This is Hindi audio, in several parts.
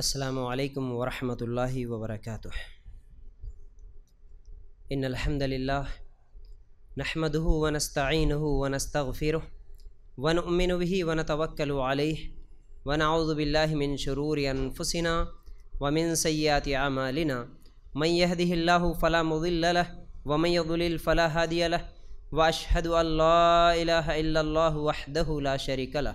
असलकम वरहमल वबरक इन अलहमदिल्ला नहमद वनस्तिन वनस्तफ़िर वन उमिन भी वन तवक्ल वन आउज़बिल्लिमिन शरूर अनफुसिना वमिन सयात आमालिना मैहदिल्ला फ़ला मुदिल्ल वमैदुल फ़ला हदियल वाशहद अल्ला वहदह ला शरीकला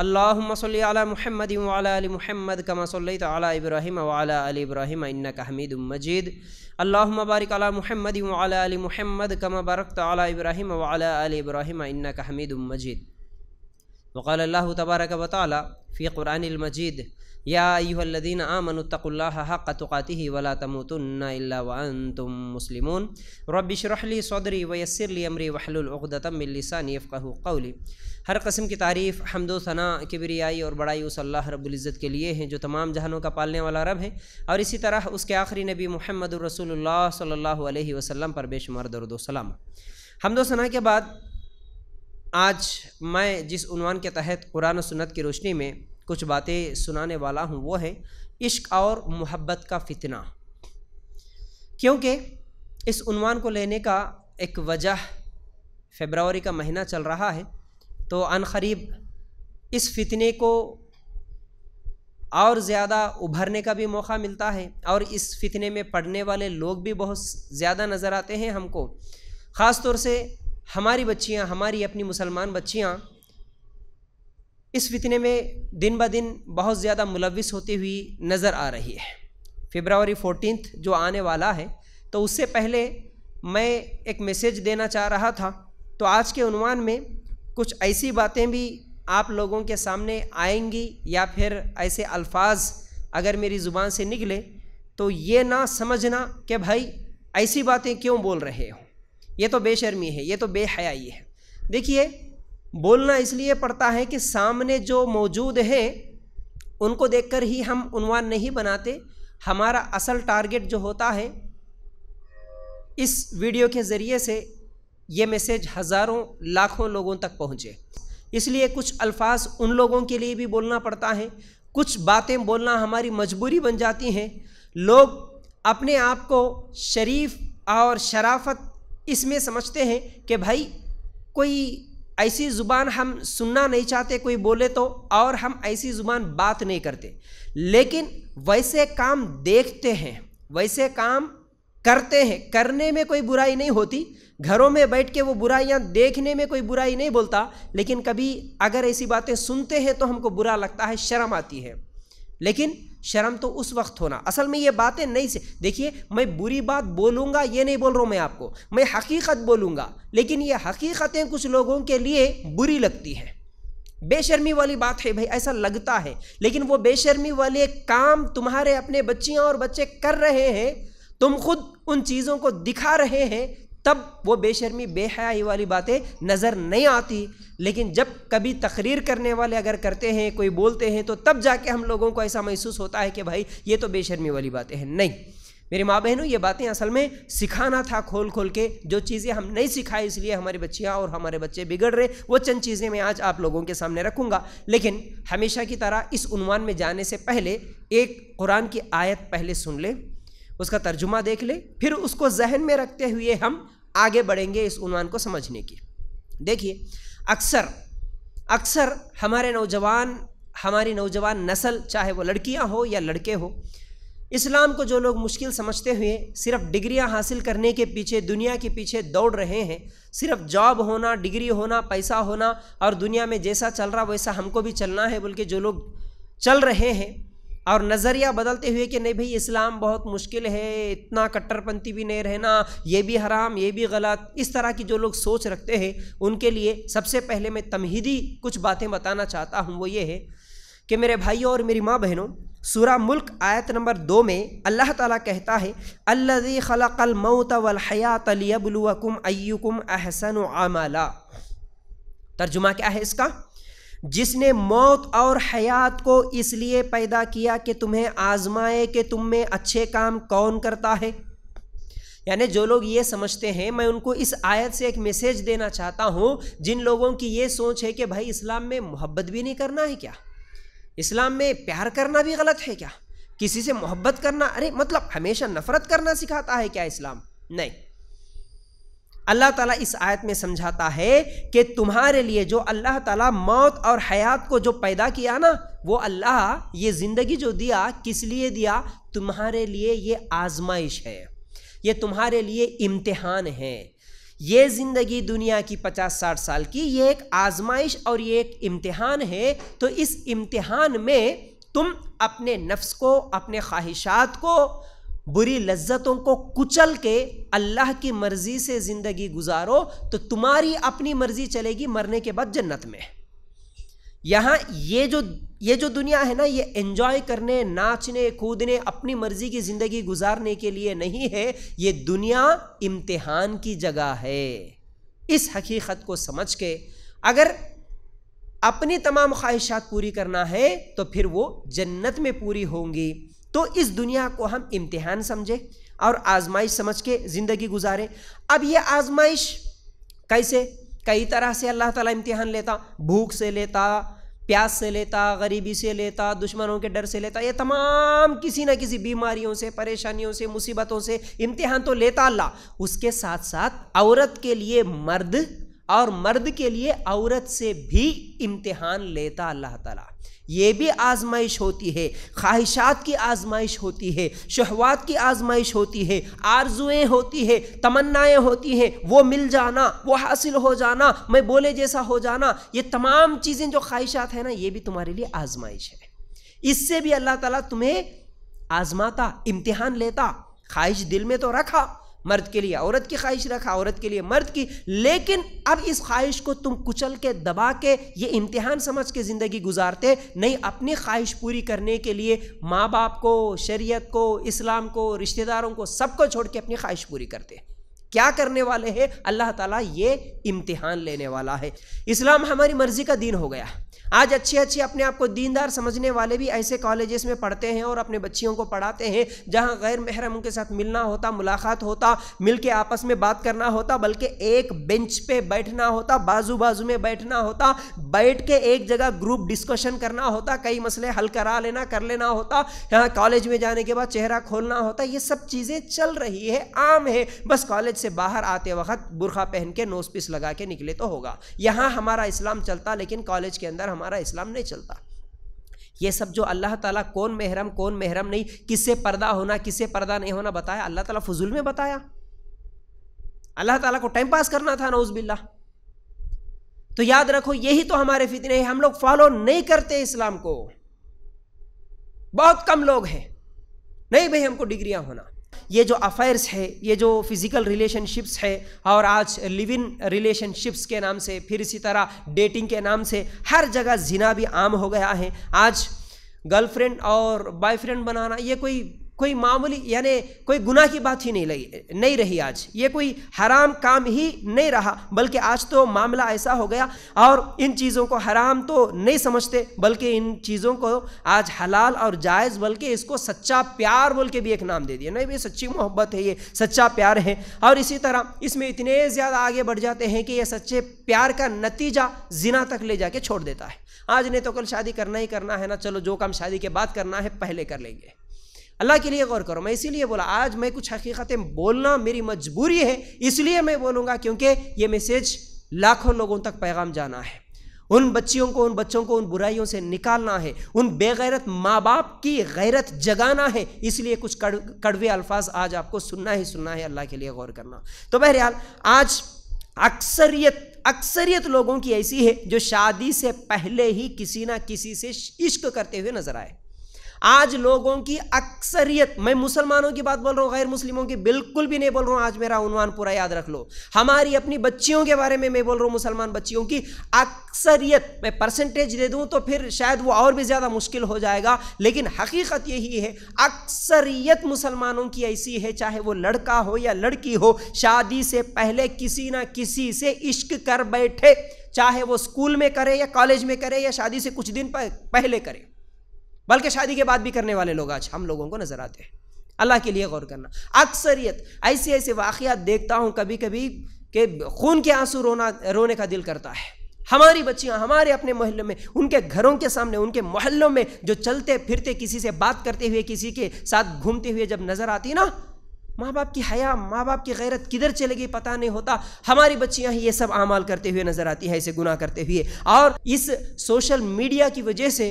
अल्लाहमसल महमद वाल महमद कमा सल इब्राहिम वाला अल इब्राहिम इन्ना का हमीद मजीद अल्लाबारिक महमद वाल महमद कमा बरकत अला इब्राहिम वाला अल इब्राहिम इन्ना का हमीद मजीद वक़ाल अल्लाह तबारक वाली फ़ी कुरान मजीद यादीन आमनतकुल्ला हक़ तुक़ाती वला तमतुन्नातम मुस्लिम रबिशरहली सौदरी वयसरली अमरी कौली हर कस्म की तारीफ़ हमदोसना किबरियाई और बड़ाई उस अल्लाह रब्ज़त के लिए हैं जो तमाम जहानों का पालने वाला रब है और इसी तरह उसके आखिरी नबी मोहम्मद रसूलुल्लाह सल्लल्लाहु अलैहि वसल्लम पर बेशुमार दरदोसलाम हमदोसना के बाद आज मैं जिस उनवान के तहत कुरान सुन्नत की रोशनी में कुछ बातें सुनाने वाला हूँ वो है इश्क और मोहब्बत का फितना क्योंकि इस उनवान को लेने का एक वजह फेबरवरी का महीना चल रहा है तो अनखरीब इस फितने को और ज़्यादा उभरने का भी मौका मिलता है और इस फितने में पढ़ने वाले लोग भी बहुत ज़्यादा नज़र आते हैं हमको ख़ास तौर से हमारी बच्चियाँ हमारी अपनी मुसलमान बच्चियाँ इस फितने में दिन ब दिन बहुत ज़्यादा मुलविस होती हुई नज़र आ रही है फेबरवरी फ़ोटीन जो आने वाला है तो उससे पहले मैं एक मैसेज देना चाह रहा था तो आज के अनुमान में कुछ ऐसी बातें भी आप लोगों के सामने आएंगी या फिर ऐसे अल्फाज अगर मेरी ज़ुबान से निकले तो ये ना समझना कि भाई ऐसी बातें क्यों बोल रहे हो ये तो बेशर्मी है ये तो बेहयाई है देखिए बोलना इसलिए पड़ता है कि सामने जो मौजूद है उनको देखकर ही हम उनवान नहीं बनाते हमारा असल टारगेट जो होता है इस वीडियो के ज़रिए से ये मैसेज हज़ारों लाखों लोगों तक पहुँचे इसलिए कुछ अल्फाज उन लोगों के लिए भी बोलना पड़ता है कुछ बातें बोलना हमारी मजबूरी बन जाती हैं लोग अपने आप को शरीफ और शराफत इसमें समझते हैं कि भाई कोई ऐसी ज़ुबान हम सुनना नहीं चाहते कोई बोले तो और हम ऐसी ज़ुबान बात नहीं करते लेकिन वैसे काम देखते हैं वैसे काम करते हैं करने में कोई बुराई नहीं होती घरों में बैठ के वो बुराइयाँ देखने में कोई बुराई नहीं बोलता लेकिन कभी अगर ऐसी बातें सुनते हैं तो हमको बुरा लगता है शर्म आती है लेकिन शर्म तो उस वक्त होना असल में ये बातें नहीं से देखिए मैं बुरी बात बोलूँगा ये नहीं बोल रहा हूँ मैं आपको मैं हकीकत बोलूँगा लेकिन ये हकीकतें कुछ लोगों के लिए बुरी लगती हैं बेशर्मी वाली बात है भाई ऐसा लगता है लेकिन वो बेशर्मी वाले काम तुम्हारे अपने बच्चियाँ और बच्चे कर रहे हैं तुम खुद उन चीज़ों को दिखा रहे हैं तब वो बेशर्मी बेहयाही वाली बातें नज़र नहीं आती लेकिन जब कभी तकरीर करने वाले अगर करते हैं कोई बोलते हैं तो तब जाके हम लोगों को ऐसा महसूस होता है कि भाई ये तो बेशर्मी वाली बातें हैं नहीं मेरी माँ बहनों ये बातें असल में सिखाना था खोल खोल के जो चीज़ें हम नहीं सिखाई इसलिए हमारी बच्चियाँ और हमारे बच्चे बिगड़ रहे वो चंद चीज़ें मैं आज आप लोगों के सामने रखूँगा लेकिन हमेशा की तरह इस उनवान में जाने से पहले एक कुरान की आयत पहले सुन लें उसका तर्जुमा देख ले फिर उसको जहन में रखते हुए हम आगे बढ़ेंगे इस उनवान को समझने की देखिए अक्सर अक्सर हमारे नौजवान हमारी नौजवान नस्ल चाहे वो लड़कियां हो या लड़के हो इस्लाम को जो लोग मुश्किल समझते हुए सिर्फ डिग्रियां हासिल करने के पीछे दुनिया के पीछे दौड़ रहे हैं सिर्फ जॉब होना डिग्री होना पैसा होना और दुनिया में जैसा चल रहा वैसा हमको भी चलना है बोल के जो लोग चल रहे हैं और नज़रिया बदलते हुए कि नहीं भाई इस्लाम बहुत मुश्किल है इतना कट्टरपंथी भी नहीं रहना ये भी हराम ये भी गलत इस तरह की जो लोग सोच रखते हैं उनके लिए सबसे पहले मैं तमहीदी कुछ बातें बताना चाहता हूँ वो ये है कि मेरे भाइयों और मेरी माँ बहनों सूरा मुल्क आयत नंबर दो में अल्लाह ताला कहता है अल्लज़ी खलकल मौत वल हयात लियबलुवकुम अय्युकुम अहसन आमाला तर्जुमा क्या है इसका जिसने मौत और हयात को इसलिए पैदा किया कि तुम्हें आजमाए कि तुम में अच्छे काम कौन करता है यानी जो लोग ये समझते हैं मैं उनको इस आयत से एक मैसेज देना चाहता हूँ जिन लोगों की ये सोच है कि भाई इस्लाम में मोहब्बत भी नहीं करना है क्या इस्लाम में प्यार करना भी गलत है क्या किसी से मोहब्बत करना अरे मतलब हमेशा नफरत करना सिखाता है क्या इस्लाम नहीं अल्लाह ताला इस आयत में समझाता है कि तुम्हारे लिए जो अल्लाह ताला मौत और हयात को जो पैदा किया ना वो अल्लाह ये ज़िंदगी जो दिया किस लिए दिया तुम्हारे लिए ये आजमाइश है ये तुम्हारे लिए इम्तिहान है ये ज़िंदगी दुनिया की पचास साठ साल की ये एक आजमाइश और ये एक इम्तिहान है तो इस इम्तिहान में तुम अपने नफ्स को अपने ख्वाहिशात को बुरी लज्जतों को कुचल के अल्लाह की मर्ज़ी से ज़िंदगी गुजारो तो तुम्हारी अपनी मर्ज़ी चलेगी मरने के बाद जन्नत में यहाँ ये जो ये जो दुनिया है ना ये एंजॉय करने नाचने कूदने अपनी मर्ज़ी की ज़िंदगी गुजारने के लिए नहीं है ये दुनिया इम्तिहान की जगह है इस हकीकत को समझ के अगर अपनी तमाम ख्वाहिशात पूरी करना है तो फिर वो जन्नत में पूरी होंगी तो इस दुनिया को हम इम्तिहान समझें और आजमाइश समझ के ज़िंदगी गुजारें अब ये आजमाइश कैसे कई तरह से अल्लाह ताला इम्तिहान लेता भूख से लेता प्यास से लेता गरीबी से लेता दुश्मनों के डर से लेता ये तमाम किसी ना किसी बीमारियों से परेशानियों से मुसीबतों से इम्तिहान तो लेता अल्लाह उसके साथ साथ औरत के लिए मर्द और मर्द के लिए औरत से भी इम्तिहान लेता अल्लाह ताला ये भी आजमाइश होती है ख्वाहिशात की आजमाइश होती है शहवात की आजमाइश होती है आरजुएँ होती है तमन्नाएँ होती हैं वो मिल जाना वो हासिल हो जाना मैं बोले जैसा हो जाना ये तमाम चीज़ें जो ख्वाहिशात हैं ना ये भी तुम्हारे लिए आजमाइश है इससे भी अल्लाह ताला तुम्हें आजमाता इम्तिहान लेता ख्वाहिश दिल में तो रखा मर्द के लिए औरत की ख्वाहिश रखा औरत के लिए मर्द की लेकिन अब इस ख्वाहिश को तुम कुचल के दबा के ये इम्तिहान समझ के ज़िंदगी गुजारते नहीं अपनी ख्वाहिश पूरी करने के लिए माँ बाप को शरीयत को इस्लाम को रिश्तेदारों को सबको छोड़ के अपनी ख्वाहिश पूरी करते हैं क्या करने वाले हैं अल्लाह ताला ये इम्तिहान लेने वाला है इस्लाम हमारी मर्ज़ी का दीन हो गया आज अच्छे अच्छे अपने आप को दीनदार समझने वाले भी ऐसे कॉलेजेस में पढ़ते हैं और अपने बच्चियों को पढ़ाते हैं जहाँ गैर महरम के साथ मिलना होता मुलाकात होता मिल के आपस में बात करना होता बल्कि एक बेंच पे बैठना होता बाजू बाजू में बैठना होता बैठ के एक जगह ग्रुप डिस्कशन करना होता कई मसले हल करा लेना कर लेना होता यहाँ कॉलेज में जाने के बाद चेहरा खोलना होता ये सब चीज़ें चल रही है आम है बस कॉलेज से बाहर आते वक्त बुरखा पहन के नोस पीस लगा के निकले तो होगा यहाँ हमारा इस्लाम चलता लेकिन कॉलेज के अंदर हमारा हमारा इस्लाम नहीं चलता ये सब जो अल्लाह ताला कौन महरम कौन महरम नहीं किससे पर्दा होना किससे पर्दा नहीं होना बताया अल्लाह ताला फजूल में बताया अल्लाह ताला को टाइम पास करना था नौज बिल्ला तो याद रखो यही तो हमारे फितने हैं हम लोग फॉलो नहीं करते इस्लाम को बहुत कम लोग हैं नहीं भाई हमको डिग्रियां होना ये जो अफेयर्स है ये जो फिज़िकल रिलेशनशिप्स है और आज लिव इन रिलेशनशिप्स के नाम से फिर इसी तरह डेटिंग के नाम से हर जगह जिना भी आम हो गया है आज गर्लफ्रेंड और बॉयफ्रेंड बनाना ये कोई कोई मामूली यानी कोई गुनाह की बात ही नहीं लगी नहीं रही आज ये कोई हराम काम ही नहीं रहा बल्कि आज तो मामला ऐसा हो गया और इन चीज़ों को हराम तो नहीं समझते बल्कि इन चीज़ों को आज हलाल और जायज़ बल्कि इसको सच्चा प्यार बोल के भी एक नाम दे दिया नहीं भाई सच्ची मोहब्बत है ये सच्चा प्यार है और इसी तरह इसमें इतने ज़्यादा आगे बढ़ जाते हैं कि ये सच्चे प्यार का नतीजा जिना तक ले जाके छोड़ देता है आज नहीं तो कल शादी करना ही करना है ना चलो जो काम शादी के बाद करना है पहले कर लेंगे अल्लाह के लिए गौर करो मैं इसीलिए बोला आज मैं कुछ हकीकतें बोलना मेरी मजबूरी है इसलिए मैं बोलूँगा क्योंकि ये मैसेज लाखों लोगों तक पैगाम जाना है उन बच्चियों को उन बच्चों को उन बुराइयों से निकालना है उन बेगैरत माँ बाप की गैरत जगाना है इसलिए कुछ कड़ कड़वे अल्फाज आज आपको सुनना ही सुनना है अल्लाह के लिए गौर करना तो बहरहाल आज अक्सरियत अक्सरियत लोगों की ऐसी है जो शादी से पहले ही किसी ना किसी से इश्क करते हुए नजर आए आज लोगों की अक्सरियत मैं मुसलमानों की बात बोल रहा हूँ गैर मुस्लिमों की बिल्कुल भी नहीं बोल रहा हूँ आज मेरा उनवान पूरा याद रख लो हमारी अपनी बच्चियों के बारे में मैं बोल रहा हूँ मुसलमान बच्चियों की अक्सरियत मैं परसेंटेज दे दूँ तो फिर शायद वो और भी ज़्यादा मुश्किल हो जाएगा लेकिन हकीकत यही है अक्सरियत मुसलमानों की ऐसी है चाहे वो लड़का हो या लड़की हो शादी से पहले किसी ना किसी से इश्क कर बैठे चाहे वो स्कूल में करे या कॉलेज में करे या शादी से कुछ दिन पहले करे बल्कि शादी के बाद भी करने वाले लोग आज हम लोगों को नज़र आते हैं अल्लाह के लिए गौर करना अक्सरियत ऐसे ऐसे वाक़ात देखता हूँ कभी कभी कि खून के आंसू रोना रोने का दिल करता है हमारी बच्चियाँ हमारे अपने मोहल्लों में उनके घरों के सामने उनके मोहल्लों में जो चलते फिरते किसी से बात करते हुए किसी के साथ घूमते हुए जब नज़र आती ना माँ बाप की हया माँ बाप की गैरत किधर चले गई पता नहीं होता हमारी बच्चियाँ ही ये सब अमाल करते हुए नज़र आती हैं ऐसे गुनाह करते हुए और इस सोशल मीडिया की वजह से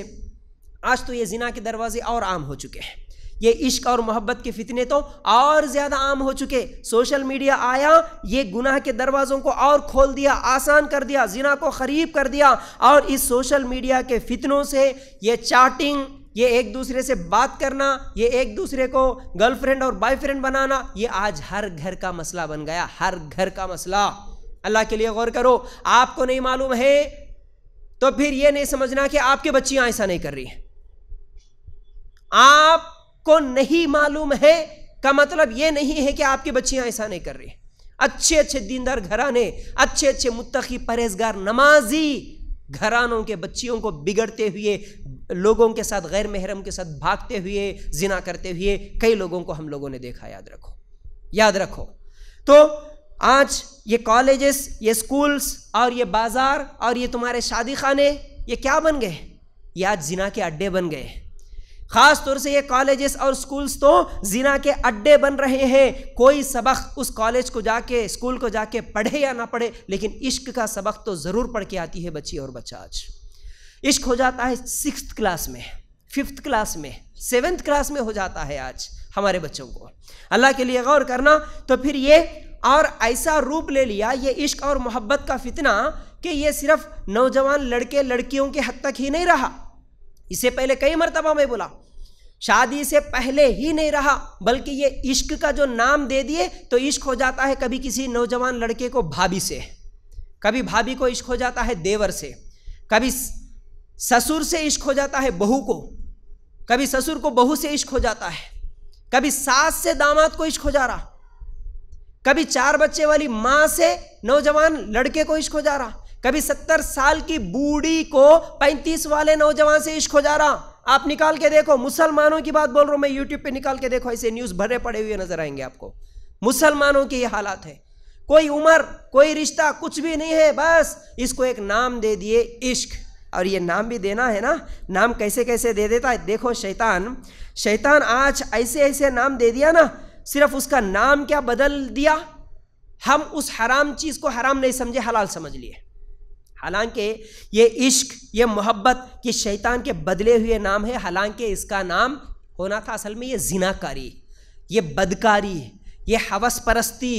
आज तो ये जिना के दरवाजे और आम हो चुके हैं ये इश्क और मोहब्बत के फितने तो और ज़्यादा आम हो चुके सोशल मीडिया आया ये गुनाह के दरवाज़ों को और खोल दिया आसान कर दिया जिना को खरीब कर दिया और इस सोशल मीडिया के फितनों से ये चाटिंग ये एक दूसरे से बात करना ये एक दूसरे को गर्लफ्रेंड और बॉयफ्रेंड बनाना ये आज हर घर का मसला बन गया हर घर का मसला अल्लाह के लिए गौर करो आपको नहीं मालूम है तो फिर ये नहीं समझना कि आपके बच्चियाँ ऐसा नहीं कर रही हैं आपको नहीं मालूम है का मतलब ये नहीं है कि आपकी बच्चियां ऐसा नहीं कर रही अच्छे अच्छे दीनदार घराने अच्छे अच्छे मुतकी परहेजगार नमाजी घरानों के बच्चियों को बिगड़ते हुए लोगों के साथ गैर महरम के साथ भागते हुए जिना करते हुए कई लोगों को हम लोगों ने देखा याद रखो याद रखो तो आज ये कॉलेजेस ये स्कूल्स और ये बाज़ार और ये तुम्हारे शादी खाने ये क्या बन गए ये आज जिना के अड्डे बन गए खास तौर से ये कॉलेजेस और स्कूल्स तो जिना के अड्डे बन रहे हैं कोई सबक उस कॉलेज को जाके स्कूल को जाके पढ़े या ना पढ़े लेकिन इश्क का सबक तो ज़रूर पढ़ के आती है बच्ची और बच्चा आज इश्क हो जाता है सिक्स क्लास में फिफ्थ क्लास में सेवेंथ क्लास में हो जाता है आज हमारे बच्चों को अल्लाह के लिए गौर करना तो फिर ये और ऐसा रूप ले लिया ये इश्क और मोहब्बत का फितना कि ये सिर्फ नौजवान लड़के लड़कियों के हद तक ही नहीं रहा इससे पहले कई मरतबा में बोला शादी से पहले ही नहीं रहा बल्कि ये इश्क का जो नाम दे दिए तो इश्क हो जाता है कभी किसी नौजवान लड़के को भाभी से कभी भाभी को इश्क हो जाता है देवर से कभी ससुर से इश्क हो जाता है बहू को कभी ससुर को बहू से इश्क हो जाता है कभी सास से दामाद को इश्क हो जा रहा कभी चार बच्चे वाली माँ से नौजवान लड़के को इश्क हो जा रहा कभी सत्तर साल की बूढ़ी को पैंतीस वाले नौजवान से इश्क हो जा रहा आप निकाल के देखो मुसलमानों की बात बोल रहा हूं मैं यूट्यूब पे निकाल के देखो ऐसे न्यूज भरे पड़े हुए नजर आएंगे आपको मुसलमानों की ये हालात है कोई उम्र कोई रिश्ता कुछ भी नहीं है बस इसको एक नाम दे दिए इश्क और ये नाम भी देना है ना नाम कैसे कैसे दे देता है देखो शैतान शैतान आज ऐसे ऐसे नाम दे दिया ना सिर्फ उसका नाम क्या बदल दिया हम उस हराम चीज़ को हराम नहीं समझे हलाल समझ लिए हालांकि ये इश्क ये मोहब्बत ये शैतान के बदले हुए नाम है हालांकि इसका नाम होना था असल में ये जिनाकारी ये बदकारी ये हवस परस्ती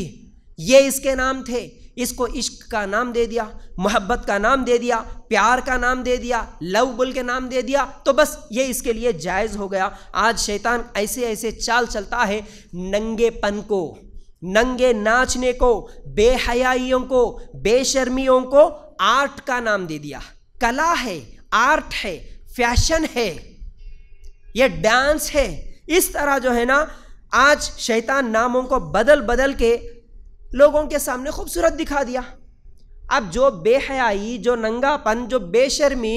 ये इसके नाम थे इसको इश्क का नाम दे दिया मोहब्बत का नाम दे दिया प्यार का नाम दे दिया लव बुल के नाम दे दिया तो बस ये इसके लिए जायज़ हो गया आज शैतान ऐसे ऐसे चाल चलता है नंगेपन को नंगे नाचने को बेहयाइयों को बेशर्मियों को आर्ट का नाम दे दिया कला है आर्ट है फैशन है यह डांस है इस तरह जो है ना आज शैतान नामों को बदल बदल के लोगों के सामने खूबसूरत दिखा दिया अब जो बेहयाई जो नंगापन जो बेशर्मी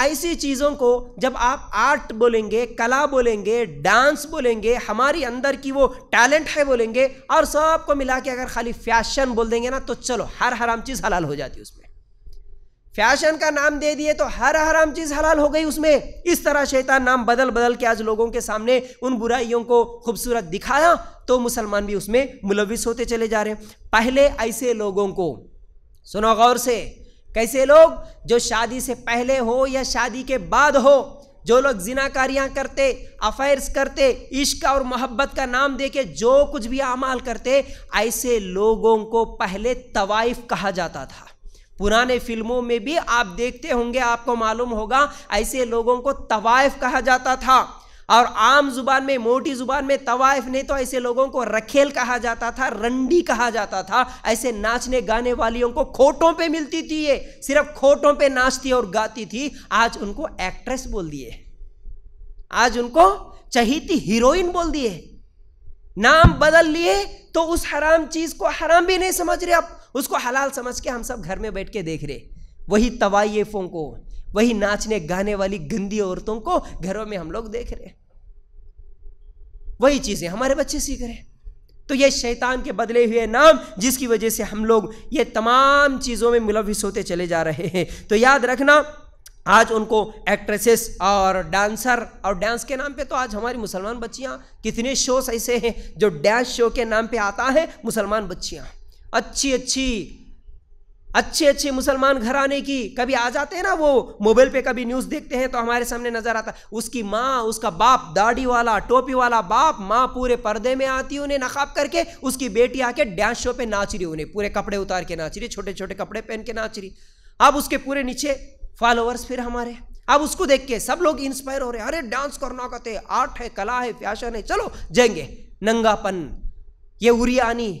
ऐसी चीज़ों को जब आप आर्ट बोलेंगे कला बोलेंगे डांस बोलेंगे हमारी अंदर की वो टैलेंट है बोलेंगे और सबको मिला के अगर खाली फैशन बोल देंगे ना तो चलो हर हराम चीज़ हलाल हो जाती है उसमें फैशन का नाम दे दिए तो हर हराम चीज हलाल हो गई उसमें इस तरह शैतान नाम बदल बदल के आज लोगों के सामने उन बुराइयों को खूबसूरत दिखाया तो मुसलमान भी उसमें मुलविस होते चले जा रहे हैं पहले ऐसे लोगों को सुनो गौर से कैसे लोग जो शादी से पहले हो या शादी के बाद हो जो लोग जिनाकारियाँ करते अफेयर्स करते इश्क और मोहब्बत का नाम दे के जो कुछ भी अमाल करते ऐसे लोगों को पहले तवाइफ कहा जाता था पुराने फिल्मों में भी आप देखते होंगे आपको मालूम होगा ऐसे लोगों को तवायफ कहा जाता था और आम जुबान में मोटी जुबान में तवाइफ नहीं तो ऐसे लोगों को रखेल कहा जाता था रंडी कहा जाता था ऐसे नाचने गाने वालियों को खोटों पे मिलती थी ये सिर्फ खोटों पे नाचती और गाती थी आज उनको एक्ट्रेस बोल दिए आज उनको चहीती हीरोइन बोल दिए नाम बदल लिए तो उस हराम चीज को हराम भी नहीं समझ रहे आप उसको हलाल समझ के हम सब घर में बैठ के देख रहे वही तवाइफों को वही नाचने गाने वाली गंदी औरतों को घरों में हम लोग देख रहे वही चीज़ें हमारे बच्चे सीख रहे तो ये शैतान के बदले हुए नाम जिसकी वजह से हम लोग ये तमाम चीज़ों में मुलविस होते चले जा रहे हैं तो याद रखना आज उनको एक्ट्रेसेस और डांसर और डांस के नाम पे तो आज हमारी मुसलमान बच्चियाँ कितने शोस ऐसे हैं जो डांस शो के नाम पे आता है मुसलमान बच्चियाँ अच्छी अच्छी अच्छे अच्छे मुसलमान घराने की कभी आ जाते हैं ना वो मोबाइल पे कभी न्यूज़ देखते हैं तो हमारे सामने नजर आता उसकी माँ उसका बाप दाढ़ी वाला टोपी वाला बाप माँ पूरे पर्दे में आती उन्हें नकाब करके उसकी बेटी आके डांस शो पे नाच रही उन्हें पूरे कपड़े उतार के नाच रही छोटे छोटे कपड़े पहन के नाच रही अब उसके पूरे नीचे फॉलोअर्स फिर हमारे अब उसको देख के सब लोग इंस्पायर हो रहे हैं अरे डांस करना कहते तो आर्ट है कला है फैशन है चलो जाएंगे नंगापन ये उरियानी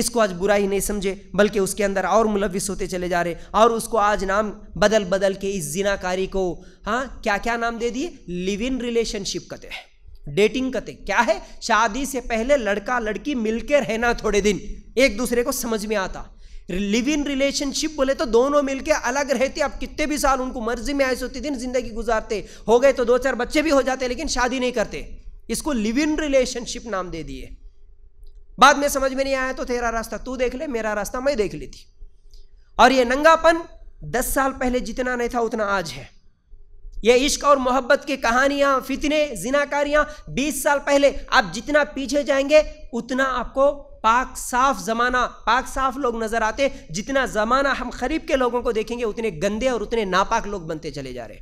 इसको आज बुरा ही नहीं समझे बल्कि उसके अंदर और मुलविस होते चले जा रहे और उसको आज नाम बदल बदल के इस जिनाकारी को हाँ क्या क्या नाम दे दिए लिव इन रिलेशनशिप कते हैं डेटिंग कते क्या है शादी से पहले लड़का लड़की मिलके रहना थोड़े दिन एक दूसरे को समझ में आता लिव इन रिलेशनशिप बोले तो दोनों मिलके अलग रहते अब कितने भी साल उनको मर्जी में आए सोते दिन जिंदगी गुजारते हो गए तो दो चार बच्चे भी हो जाते लेकिन शादी नहीं करते इसको लिव इन रिलेशनशिप नाम दे दिए बाद में समझ में नहीं आया तो तेरा रास्ता तू देख ले मेरा रास्ता मैं देख लेती और ये नंगापन दस साल पहले जितना नहीं था उतना आज है ये इश्क और मोहब्बत की कहानियां फितने जिनाकारियां बीस साल पहले आप जितना पीछे जाएंगे उतना आपको पाक साफ जमाना पाक साफ लोग नजर आते जितना जमाना हम खरीब के लोगों को देखेंगे उतने गंदे और उतने नापाक लोग बनते चले जा रहे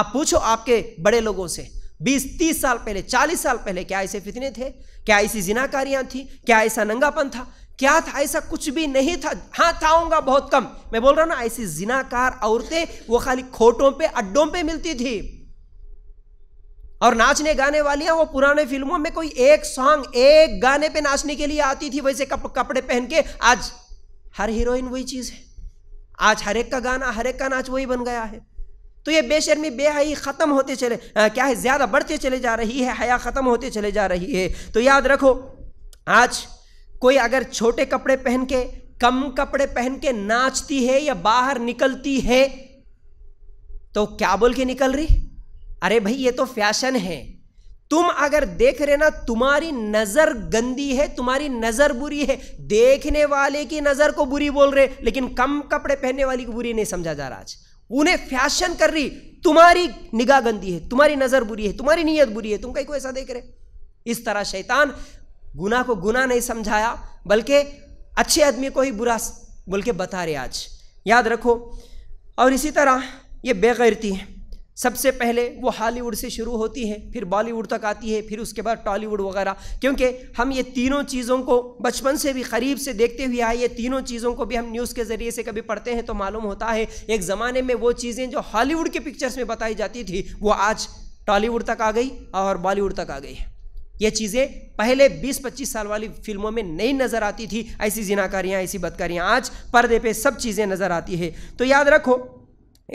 आप पूछो आपके बड़े लोगों से बीस तीस साल पहले चालीस साल पहले क्या ऐसे फितने थे क्या ऐसी जिनाकारियां थी क्या ऐसा नंगापन था क्या था ऐसा कुछ भी नहीं था हाँ था होगा बहुत कम मैं बोल रहा हूं ना ऐसी जिनाकार औरतें वो खाली खोटों पे अड्डों पे मिलती थी और नाचने गाने वाली वो पुराने फिल्मों में कोई एक सॉन्ग एक गाने पे नाचने के लिए आती थी वैसे कप, कपड़े पहन के आज हर हीरोइन वही चीज है आज हर एक का गाना हर एक का नाच वही बन गया है तो ये बेशर्मी बेहयाई ख़त्म होते चले आ, क्या है ज़्यादा बढ़ते चले जा रही है हया ख़त्म होते चले जा रही है तो याद रखो आज कोई अगर छोटे कपड़े पहन के कम कपड़े पहन के नाचती है या बाहर निकलती है तो क्या बोल के निकल रही अरे भाई ये तो फैशन है तुम अगर देख रहे ना तुम्हारी नजर गंदी है तुम्हारी नजर बुरी है देखने वाले की नजर को बुरी बोल रहे लेकिन कम कपड़े पहनने वाली को बुरी नहीं समझा जा रहा आज उन्हें फैशन कर रही तुम्हारी निगाह गंदी है तुम्हारी नजर बुरी है तुम्हारी नीयत बुरी है तुम कहीं को ऐसा देख रहे इस तरह शैतान गुना को गुना नहीं समझाया बल्कि अच्छे आदमी को ही बुरा बोल के बता रहे आज याद रखो और इसी तरह ये बेगैरती है सबसे पहले वो हॉलीवुड से शुरू होती है फिर बॉलीवुड तक आती है फिर उसके बाद टॉलीवुड वगैरह क्योंकि हम ये तीनों चीज़ों को बचपन से भी करीब से देखते हुए आए ये तीनों चीज़ों को भी हम न्यूज़ के ज़रिए से कभी पढ़ते हैं तो मालूम होता है एक ज़माने में वो चीज़ें जो हॉलीवुड के पिक्चर्स में बताई जाती थी वो आज टॉलीवुड तक आ गई और बॉलीवुड तक आ गई ये चीज़ें पहले 20-25 साल वाली फिल्मों में नहीं नज़र आती थी ऐसी जिनाकारियाँ ऐसी बदकारियाँ आज पर्दे पे सब चीज़ें नज़र आती है तो याद रखो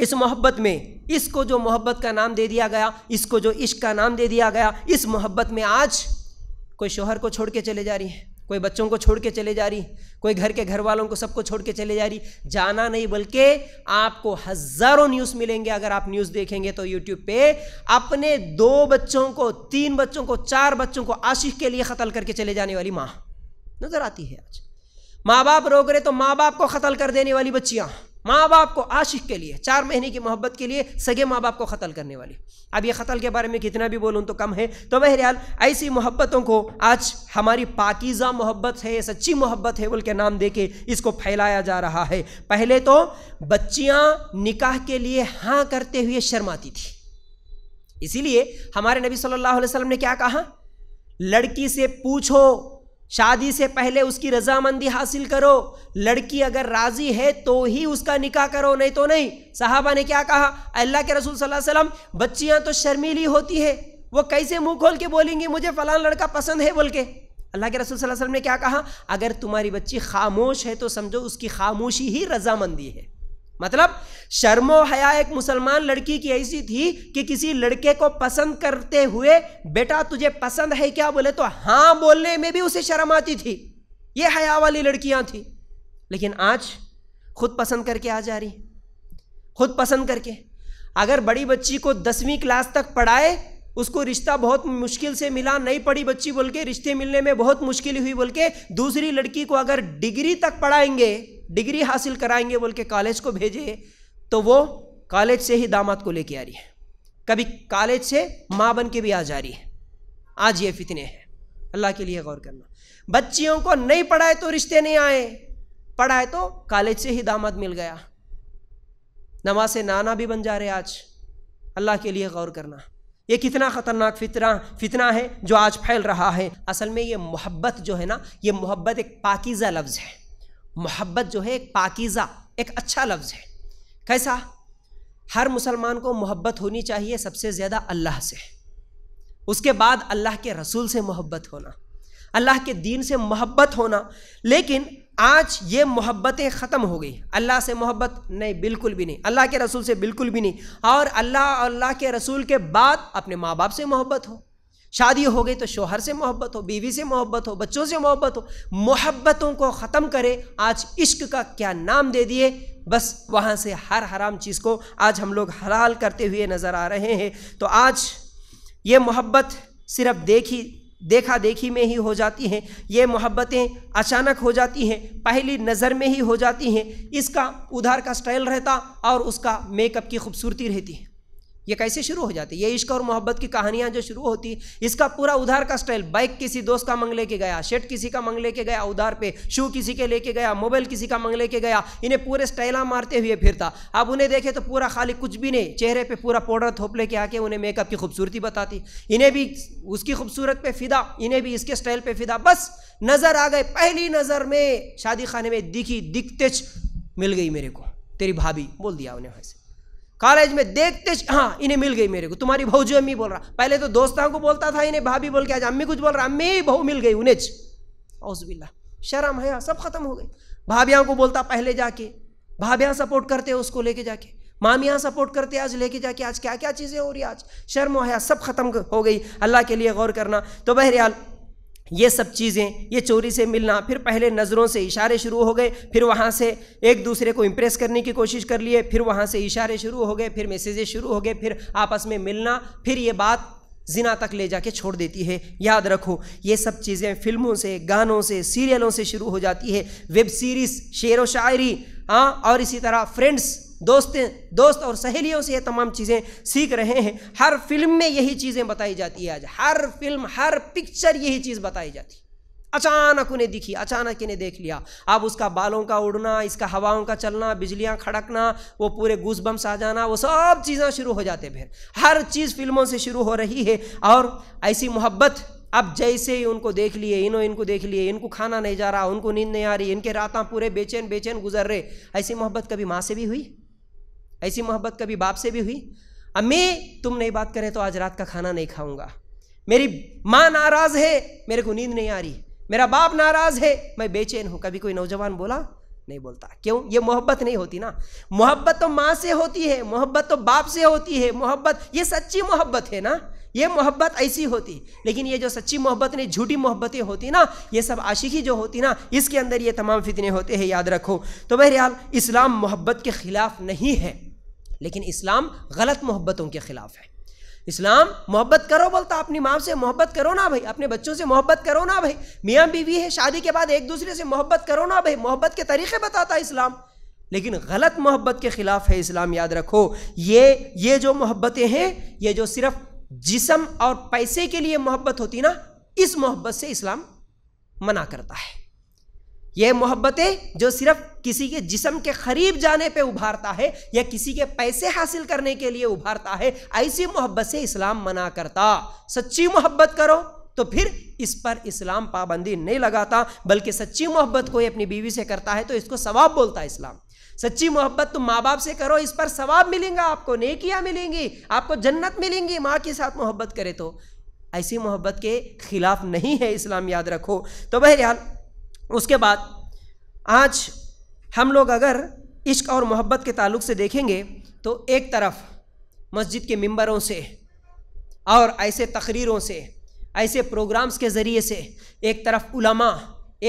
इस मोहब्बत में इसको जो मोहब्बत का नाम दे दिया गया इसको जो इश्क का नाम दे दिया गया इस मोहब्बत में आज कोई शोहर को छोड़ के चले जा रही है कोई बच्चों को छोड़ के चले जा रही कोई घर के घर वालों को सबको छोड़ के चले जा रही जाना नहीं बल्कि आपको हज़ारों न्यूज़ मिलेंगे अगर आप न्यूज़ देखेंगे तो यूट्यूब पे अपने दो बच्चों को तीन बच्चों को चार बच्चों को आशिक के लिए कतल करके चले जाने वाली माँ नज़र आती है आज माँ बाप रोक रहे तो माँ बाप को कतल कर देने वाली बच्चियाँ माँ बाप को आशिक के लिए चार महीने की मोहब्बत के लिए सगे माँ बाप को कत्ल करने वाले अब ये कत्ल के बारे में कितना भी बोलूँ तो कम है तो बहरहाल ऐसी मोहब्बतों को आज हमारी पाकिज़ा मोहब्बत है सच्ची मोहब्बत है बोल के नाम दे के इसको फैलाया जा रहा है पहले तो बच्चियाँ निकाह के लिए हाँ करते हुए शर्माती थी इसीलिए हमारे नबी सल्लल्लाहु अलैहि वसल्लम ने क्या कहा लड़की से पूछो शादी से पहले उसकी रजामंदी हासिल करो लड़की अगर राजी है तो ही उसका निकाह करो नहीं तो नहीं साहबा ने क्या कहा अल्लाह के रसूल सल्लल्लाहु अलैहि वसल्लम बच्चियां तो शर्मीली होती है वो कैसे मुंह खोल के बोलेंगी मुझे फलां लड़का पसंद है बोल के अल्लाह के रसूल सल्लल्लाहु अलैहि वसल्लम ने क्या कहा अगर तुम्हारी बच्ची खामोश है तो समझो उसकी खामोशी ही रजामंदी है मतलब शर्मो हया एक मुसलमान लड़की की ऐसी थी कि किसी लड़के को पसंद करते हुए बेटा तुझे पसंद है क्या बोले तो हाँ बोलने में भी उसे शर्म आती थी ये हया वाली लड़कियां थी लेकिन आज खुद पसंद करके आ जा रही खुद पसंद करके अगर बड़ी बच्ची को दसवीं क्लास तक पढ़ाए उसको रिश्ता बहुत मुश्किल से मिला नहीं पढ़ी बच्ची बोल के रिश्ते मिलने में बहुत मुश्किल हुई बोल के दूसरी लड़की को अगर डिग्री तक पढ़ाएंगे डिग्री हासिल कराएंगे बोल के कॉलेज को भेजे तो वो कॉलेज से ही दामाद को लेके आ रही है कभी कॉलेज से माँ बन के भी आ जा रही है आज ये फितने हैं अल्लाह के लिए गौर करना बच्चियों को नहीं पढ़ाए तो रिश्ते नहीं आए पढ़ाए तो कॉलेज से ही दामाद मिल गया नवा से नाना भी बन जा रहे आज अल्लाह के लिए गौर करना ये कितना ख़तरनाक फितना फितना है जो आज फैल रहा है असल में ये मोहब्बत जो है ना ये मोहब्बत एक पाकिज़ा लफ्ज़ है मोहब्बत जो है एक पाकिज़ा एक अच्छा लफ्ज़ है कैसा हर मुसलमान को मोहब्बत होनी चाहिए सबसे ज़्यादा अल्लाह से उसके बाद अल्लाह के रसूल से मोहब्बत होना अल्लाह के दीन से मोहब्बत होना लेकिन आज ये मोहब्बतें ख़त्म हो गई अल्लाह से मोहब्बत नहीं बिल्कुल भी नहीं अल्लाह के रसूल से बिल्कुल भी नहीं और अल्लाह अल्लाह के रसूल के बाद अपने माँ बाप से मोहब्बत हो शादी हो गई तो शोहर से मोहब्बत हो बीवी से मोहब्बत हो बच्चों से मोहब्बत हो मोहब्बतों को ख़त्म करें आज इश्क का क्या नाम दे दिए बस वहाँ से हर हराम चीज़ को आज हम लोग हलाल करते हुए नज़र आ रहे हैं तो आज ये मोहब्बत सिर्फ देखी देखा देखी में ही हो जाती हैं ये मोहब्बतें अचानक हो जाती हैं पहली नज़र में ही हो जाती हैं इसका उधार का स्टाइल रहता और उसका मेकअप की खूबसूरती रहती है ये कैसे शुरू हो जाती है ये इश्क और मोहब्बत की कहानियाँ जो शुरू होती इसका पूरा उधार का स्टाइल बाइक किसी दोस्त का मंग लेके गया शर्ट किसी का मंग लेके गया उधार पे शू किसी के लेके गया मोबाइल किसी का मंग लेके गया इन्हें पूरे स्टाइला मारते हुए फिरता अब उन्हें देखे तो पूरा खाली कुछ भी नहीं चेहरे पर पूरा पाउडर थोप लेके आके उन्हें मेकअप की खूबसूरती बताती इन्हें भी उसकी खूबसूरत पे फिदा इन्हें भी इसके स्टाइल पर फिदा बस नज़र आ गए पहली नज़र में शादी खाने में दिखी दिखते मिल गई मेरे को तेरी भाभी बोल दिया उन्हें वैसे कॉलेज में देखते हाँ इन्हें मिल गई मेरे को तुम्हारी भाजी अम्मी बोल रहा पहले तो दोस्तों को बोलता था इन्हें भाभी बोल के आज अम्मी कुछ बोल रहा अम्मी ही बहू मिल गई उन्हें औसबिल्ला शर्म है सब खत्म हो गई भाभियाँ को बोलता पहले जाके भाभियाँ सपोर्ट करते उसको लेके जाके मामियाँ सपोर्ट करते आज लेके जाके आज क्या क्या चीज़ें हो रही आज शर्म हो सब खत्म हो गई अल्लाह के लिए गौर करना तो बहरहाल ये सब चीज़ें ये चोरी से मिलना फिर पहले नज़रों से इशारे शुरू हो गए फिर वहाँ से एक दूसरे को इम्प्रेस करने की कोशिश कर लिए फिर वहाँ से इशारे शुरू हो गए फिर मैसेजेस शुरू हो गए फिर आपस में मिलना फिर ये बात जिना तक ले जाके छोड़ देती है याद रखो ये सब चीज़ें फिल्मों से गानों से सीरियलों से शुरू हो जाती है वेब सीरीज़ शेर व शायरी हाँ और इसी तरह फ्रेंड्स दोस्त दोस्त और सहेलियों से ये तमाम चीज़ें सीख रहे हैं हर फिल्म में यही चीज़ें बताई जाती है आज हर फिल्म हर पिक्चर यही चीज़ बताई जाती अचानक उन्हें दिखी अचानक इन्हें देख लिया अब उसका बालों का उड़ना इसका हवाओं का चलना बिजलियां खड़कना वो पूरे घूस बम सा जाना वो सब चीज़ें शुरू हो जाते फिर हर चीज़ फिल्मों से शुरू हो रही है और ऐसी मोहब्बत अब जैसे ही उनको देख लिए इन्हों इनको देख लिए इनको खाना नहीं जा रहा उनको नींद नहीं आ रही इनके रात पूरे बेचैन बेचैन गुजर रहे ऐसी मोहब्बत कभी माँ से भी हुई ऐसी मोहब्बत कभी बाप से भी हुई अम्मी तुम नहीं बात करें तो आज रात का खाना नहीं खाऊंगा मेरी माँ नाराज है मेरे को नींद नहीं आ रही मेरा बाप नाराज है मैं बेचैन हूँ कभी कोई नौजवान बोला नहीं बोलता क्यों ये मोहब्बत नहीं होती ना मोहब्बत तो माँ से होती है मोहब्बत तो बाप से होती है मोहब्बत ये सच्ची मोहब्बत है ना ये मोहब्बत ऐसी होती लेकिन ये जो सच्ची मोहब्बत नहीं झूठी मोहब्बतें होती ना ये सब आशिकी जो होती ना इसके अंदर ये तमाम फितने होते हैं याद रखो तो बहरहाल इस्लाम मोहब्बत के खिलाफ नहीं है लेकिन इस्लाम गलत मोहब्बतों के ख़िलाफ़ है इस्लाम मोहब्बत करो बोलता अपनी माँ से मोहब्बत करो ना भाई अपने बच्चों से मोहब्बत करो ना भाई मियाँ बीवी है शादी के बाद एक दूसरे से मोहब्बत करो ना भाई मोहब्बत के तरीके बताता इस्लाम लेकिन गलत मोहब्बत के ख़िलाफ़ है इस्लाम याद रखो ये ये जो मोहब्बतें हैं ये जो सिर्फ जिसम और पैसे के लिए मोहब्बत होती ना इस मोहब्बत से इस्लाम मना करता है ये मोहब्बतें जो सिर्फ किसी के जिसम के करीब जाने पे उभारता है या किसी के पैसे हासिल करने के लिए उभारता है ऐसी मोहब्बत से इस्लाम मना करता सच्ची मोहब्बत करो तो फिर इस पर इस्लाम पाबंदी नहीं लगाता बल्कि सच्ची मोहब्बत कोई अपनी बीवी से करता है तो इसको सवाब बोलता है इस्लाम सच्ची मोहब्बत तुम माँ बाप से करो इस पर सवाब मिलेगा आपको नेकियाँ मिलेंगी आपको जन्नत मिलेंगी माँ के साथ मोहब्बत करे तो ऐसी मोहब्बत के खिलाफ नहीं है इस्लाम याद रखो तो बहरहाल उसके बाद आज हम लोग अगर इश्क और मोहब्बत के ताल्लुक से देखेंगे तो एक तरफ मस्जिद के मंबरों से और ऐसे तकरीरों से ऐसे प्रोग्राम्स के ज़रिए से एक तरफ उलमा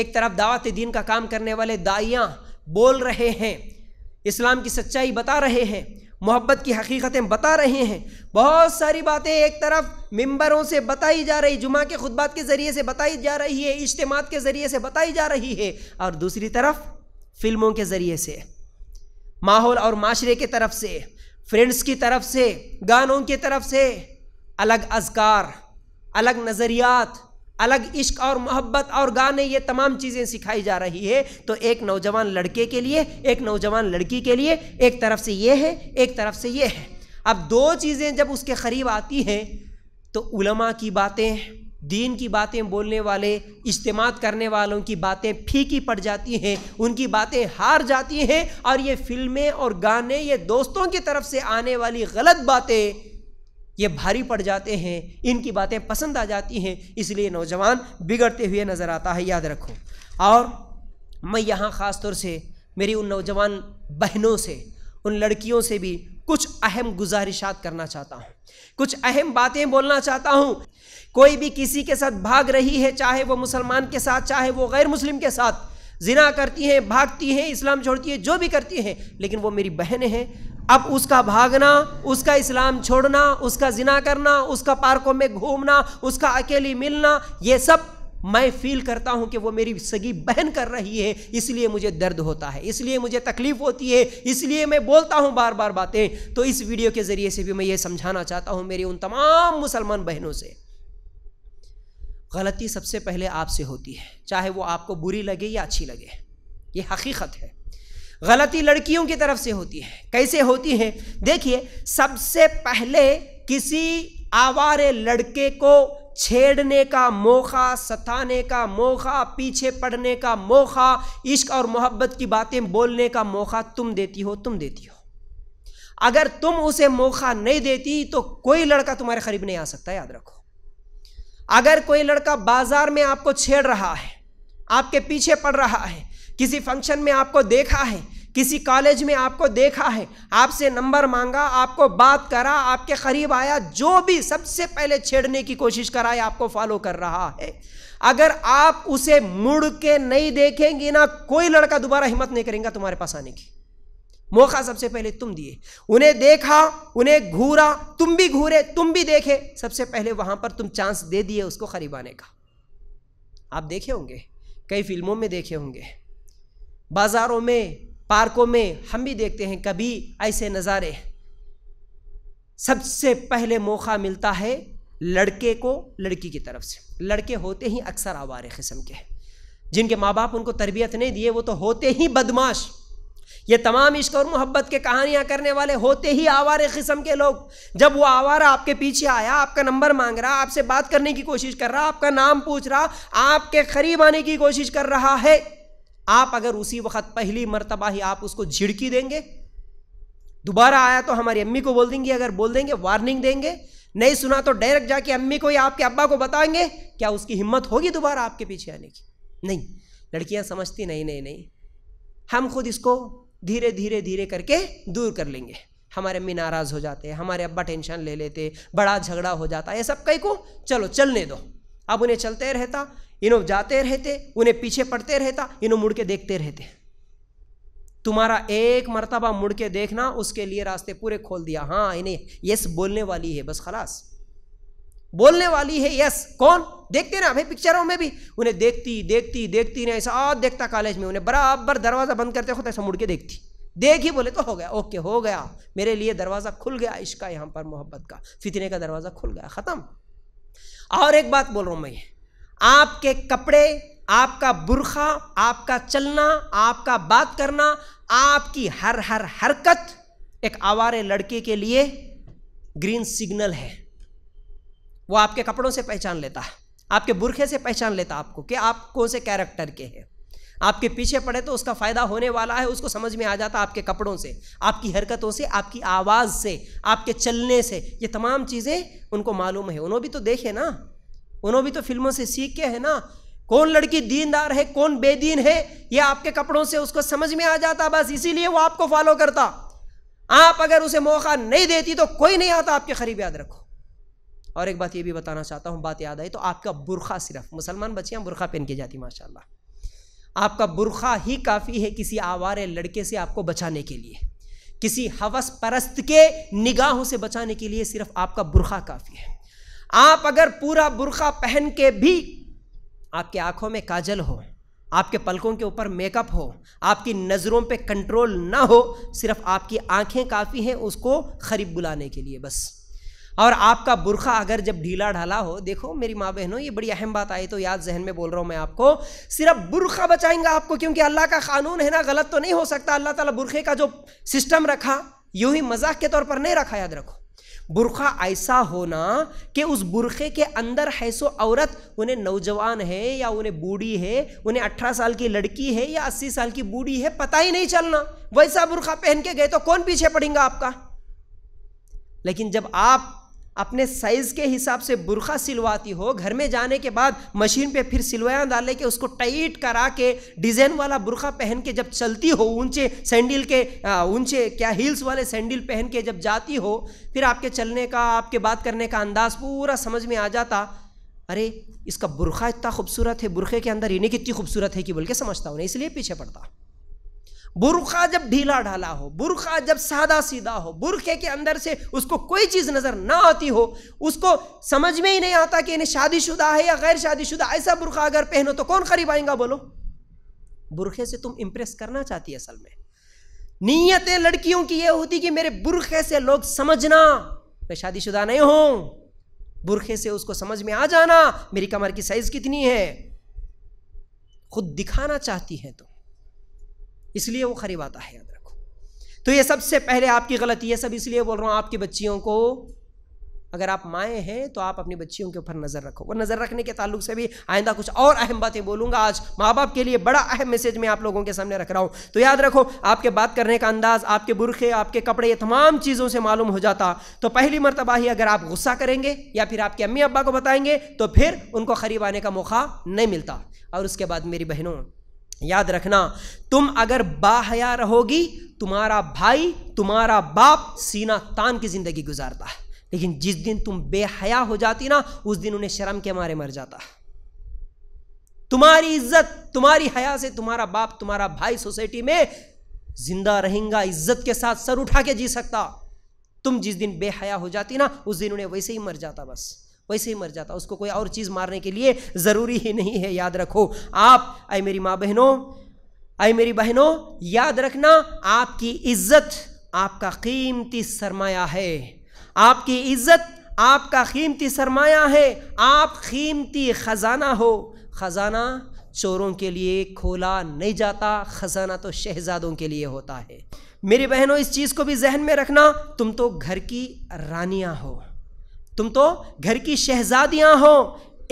एक तरफ दावत दीन का काम करने वाले दाइयाँ बोल रहे हैं इस्लाम की सच्चाई बता रहे हैं मोहब्बत की हकीकतें बता रहे हैं बहुत सारी बातें एक तरफ मंबरों से बताई जा रही जुमा के खुतबात के ज़रिए से बताई जा रही है इज्तम के ज़रिए से बताई जा रही है और दूसरी तरफ फिल्मों के ज़रिए से माहौल और माशरे के तरफ से फ्रेंड्स की तरफ से गानों की तरफ से अलग अजकार अलग नज़रियात अलग इश्क और मोहब्बत और गाने ये तमाम चीज़ें सिखाई जा रही है तो एक नौजवान लड़के के लिए एक नौजवान लड़की के लिए एक तरफ से ये है एक तरफ से ये है अब दो चीज़ें जब उसके करीब आती हैं तो उलमा की बातें दीन की बातें बोलने वाले इस्तेमाल करने वालों की बातें फीकी पड़ जाती हैं उनकी बातें हार जाती हैं और ये फिल्में और गाने ये दोस्तों की तरफ से आने वाली गलत बातें ये भारी पड़ जाते हैं इनकी बातें पसंद आ जाती हैं इसलिए नौजवान बिगड़ते हुए नज़र आता है याद रखो और मैं यहाँ ख़ास तौर से मेरी उन नौजवान बहनों से उन लड़कियों से भी कुछ अहम गुजारिशात करना चाहता हूँ कुछ अहम बातें बोलना चाहता हूँ कोई भी किसी के साथ भाग रही है चाहे वो मुसलमान के साथ चाहे वो गैर मुस्लिम के साथ जिना करती हैं भागती हैं इस्लाम छोड़ती है जो भी करती हैं लेकिन वो मेरी बहन है अब उसका भागना उसका इस्लाम छोड़ना उसका जिना करना उसका पार्कों में घूमना उसका अकेली मिलना ये सब मैं फील करता हूं कि वो मेरी सगी बहन कर रही है इसलिए मुझे दर्द होता है इसलिए मुझे तकलीफ होती है इसलिए मैं बोलता हूं बार बार बातें तो इस वीडियो के ज़रिए से भी मैं ये समझाना चाहता हूं मेरी उन तमाम मुसलमान बहनों से गलती सबसे पहले आपसे होती है चाहे वो आपको बुरी लगे या अच्छी लगे ये हकीकत है गलती लड़कियों की तरफ से होती है कैसे होती है देखिए सबसे पहले किसी आवारे लड़के को छेड़ने का मौका सताने का मौका पीछे पड़ने का मौका इश्क और मोहब्बत की बातें बोलने का मौका तुम देती हो तुम देती हो अगर तुम उसे मौका नहीं देती तो कोई लड़का तुम्हारे करीब नहीं आ सकता याद रखो अगर कोई लड़का बाजार में आपको छेड़ रहा है आपके पीछे पड़ रहा है किसी फंक्शन में आपको देखा है किसी कॉलेज में आपको देखा है आपसे नंबर मांगा आपको बात करा आपके करीब आया जो भी सबसे पहले छेड़ने की कोशिश करा है आपको फॉलो कर रहा है अगर आप उसे मुड़ के नहीं देखेंगे ना कोई लड़का दोबारा हिम्मत नहीं करेगा तुम्हारे पास आने की मौका सबसे पहले तुम दिए उन्हें देखा उन्हें घूरा तुम भी घूरे तुम भी देखे सबसे पहले वहां पर तुम चांस दे दिए उसको खरीबाने आने का आप देखे होंगे कई फिल्मों में देखे होंगे बाजारों में पार्कों में हम भी देखते हैं कभी ऐसे नज़ारे सबसे पहले मौका मिलता है लड़के को लड़की की तरफ से लड़के होते ही अक्सर आवारे किस्म के जिनके माँ बाप उनको तरबियत नहीं दिए वो तो होते ही बदमाश ये तमाम इश्क और मोहब्बत के कहानियाँ करने वाले होते ही आवारे किस्म के लोग जब वो आवारा आपके पीछे आया आपका नंबर मांग रहा आपसे बात करने की कोशिश कर रहा आपका नाम पूछ रहा आपके करीब आने की कोशिश कर रहा है आप अगर उसी वक्त पहली मरतबा ही आप उसको झिड़की देंगे दोबारा आया तो हमारी अम्मी को बोल देंगे अगर बोल देंगे वार्निंग देंगे नहीं सुना तो डायरेक्ट जाके अम्मी को या आपके अब्बा को बताएंगे क्या उसकी हिम्मत होगी दोबारा आपके पीछे आने की नहीं लड़कियां समझती नहीं नहीं नहीं हम खुद इसको धीरे धीरे धीरे करके दूर कर लेंगे हमारे अम्मी नाराज़ हो जाते हैं हमारे अब्बा टेंशन ले लेते बड़ा झगड़ा हो जाता ये सब कई को चलो चलने दो अब उन्हें चलते रहता इन्हों जाते रहते उन्हें पीछे पड़ते रहता इन्हों मुड़ के देखते रहते तुम्हारा एक मरतबा मुड़ के देखना उसके लिए रास्ते पूरे खोल दिया हाँ इन्हें यस बोलने वाली है बस खलास बोलने वाली है यस कौन देखते ना भाई पिक्चरों में भी उन्हें देखती देखती देखती ना ऐसा देखता कॉलेज में उन्हें बराबर दरवाज़ा बंद करते खुद ऐसा मुड़ के देखती देख ही बोले तो हो गया ओके हो गया मेरे लिए दरवाज़ा खुल गया इश्क का यहाँ पर मोहब्बत का फितने का दरवाज़ा खुल गया ख़त्म और एक बात बोल रहा हूँ मैं आपके कपड़े आपका बुरखा आपका चलना आपका बात करना आपकी हर हर हरकत एक आवारे लड़के के लिए ग्रीन सिग्नल है वो आपके कपड़ों से पहचान लेता है आपके बुरखे से पहचान लेता आपको कि आप कौन से कैरेक्टर के हैं आपके पीछे पड़े तो उसका फ़ायदा होने वाला है उसको समझ में आ जाता आपके कपड़ों से आपकी हरकतों से आपकी आवाज़ से आपके चलने से ये तमाम चीज़ें उनको मालूम है उन्होंने भी तो देखे ना उन्होंने भी तो फिल्मों से सीख के है ना कौन लड़की दीनदार है कौन बेदीन है ये आपके कपड़ों से उसको समझ में आ जाता बस इसीलिए वो आपको फॉलो करता आप अगर उसे मौका नहीं देती तो कोई नहीं आता आपके करीब याद रखो और एक बात ये भी बताना चाहता हूँ बात याद आई तो आपका बुरखा सिर्फ मुसलमान बच्चियाँ बुरखा पहन के जाती माशाल्लाह आपका बुरखा ही काफ़ी है किसी आवारे लड़के से आपको बचाने के लिए किसी हवस परस्त के निगाहों से बचाने के लिए सिर्फ आपका बुरखा काफ़ी है आप अगर पूरा बुरखा पहन के भी आपके आंखों में काजल हो आपके पलकों के ऊपर मेकअप हो आपकी नज़रों पे कंट्रोल ना हो सिर्फ आपकी आंखें काफ़ी हैं उसको खरीब बुलाने के लिए बस और आपका बुरखा अगर जब ढीला ढाला हो देखो मेरी माँ बहनों ये बड़ी अहम बात आई तो याद जहन में बोल रहा हूँ मैं आपको सिर्फ बुरखा बचाएंगा आपको क्योंकि अल्लाह का कानून है ना गलत तो नहीं हो सकता अल्लाह ताला बुरखे का जो सिस्टम रखा यूं ही मजाक के तौर पर नहीं रखा याद रखो बुरखा ऐसा होना कि उस बुरखे के अंदर हैसो औरत उन्हें नौजवान है या उन्हें बूढ़ी है उन्हें अठारह साल की लड़की है या अस्सी साल की बूढ़ी है पता ही नहीं चलना वैसा बुरखा पहन के गए तो कौन पीछे पड़ेगा आपका लेकिन जब आप अपने साइज़ के हिसाब से बुरखा सिलवाती हो घर में जाने के बाद मशीन पे फिर सिलवाया डाले के उसको टाइट करा के डिज़ाइन वाला बुरखा पहन के जब चलती हो ऊंचे सैंडल के ऊंचे क्या हील्स वाले सैंडल पहन के जब जाती हो फिर आपके चलने का आपके बात करने का अंदाज़ पूरा समझ में आ जाता अरे इसका बुरखा इतना खूबसूरत है बुरखे के अंदर इन्हें कितनी खूबसूरत है कि बोल के समझता हूँ इसलिए पीछे पड़ता बुरखा जब ढीला ढाला हो बुरखा जब सादा सीधा हो बुरखे के अंदर से उसको कोई चीज़ नज़र ना आती हो उसको समझ में ही नहीं आता कि इन्हें शादीशुदा है या गैर शादीशुदा ऐसा बुरखा अगर पहनो तो कौन करीब आएगा बोलो बुरखे से तुम इम्प्रेस करना चाहती है असल में नीयतें लड़कियों की यह होती कि मेरे बुरखे से लोग समझना मैं शादीशुदा नहीं हूं बुरखे से उसको समझ में आ जाना मेरी कमर की साइज़ कितनी है खुद दिखाना चाहती है तुम तो। इसलिए वो खरीब आता है याद रखो तो ये सबसे पहले आपकी गलती है सब इसलिए बोल रहा हूँ आपकी बच्चियों को अगर आप माएँ हैं तो आप अपनी बच्चियों के ऊपर नज़र रखो और नज़र रखने के ताल्लुक से भी आइंदा कुछ और अहम बातें बोलूँगा आज माँ बाप के लिए बड़ा अहम मैसेज मैं आप लोगों के सामने रख रहा हूँ तो याद रखो आपके बात करने का अंदाज़ आपके बुरखे आपके कपड़े ये तमाम चीज़ों से मालूम हो जाता तो पहली मरतबा ही अगर आप गुस्सा करेंगे या फिर आपके अम्मी अब्बा को बताएंगे तो फिर उनको खरीब आने का मौका नहीं मिलता और उसके बाद मेरी बहनों याद रखना तुम अगर बाहया रहोगी तुम्हारा भाई तुम्हारा बाप सीना तान की ज़िंदगी गुजारता है लेकिन जिस दिन तुम बेहया हो जाती ना उस दिन उन्हें शर्म के मारे मर जाता है तुम्हारी इज्जत तुम्हारी हया से तुम्हारा बाप तुम्हारा भाई सोसाइटी में जिंदा रहेगा इज्जत के साथ सर उठा के जी सकता तुम जिस दिन बेहया हो जाती ना उस दिन उन्हें वैसे ही मर जाता बस वैसे ही मर जाता उसको कोई और चीज़ मारने के लिए ज़रूरी ही नहीं है याद रखो आप आए मेरी माँ बहनों आए मेरी बहनों याद रखना आपकी इज्जत आपका कीमती सरमाया है आपकी इज्जत आपका कीमती सरमाया है आप कीमती ख़जाना हो ख़जाना चोरों के लिए खोला नहीं जाता ख़जाना तो शहजादों के लिए होता है मेरी बहनों इस चीज़ को भी जहन में रखना तुम तो घर की रानियाँ हो तुम तो घर की शहजादियां हो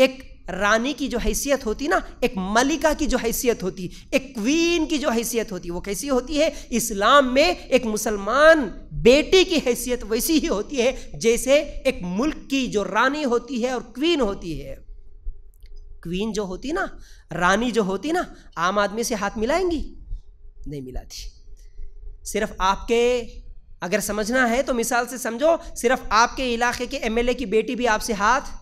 एक रानी की जो हैसियत होती ना एक मलिका की जो हैसियत होती एक क्वीन की जो हैसियत होती वो कैसी होती है इस्लाम में एक मुसलमान बेटी की हैसियत वैसी ही होती है जैसे एक मुल्क की जो रानी होती है और क्वीन होती है क्वीन जो होती ना रानी जो होती ना आम आदमी से हाथ मिलाएंगी नहीं मिलाती सिर्फ आपके अगर समझना है तो मिसाल से समझो सिर्फ आपके इलाके के एमएलए की बेटी भी आपसे हाथ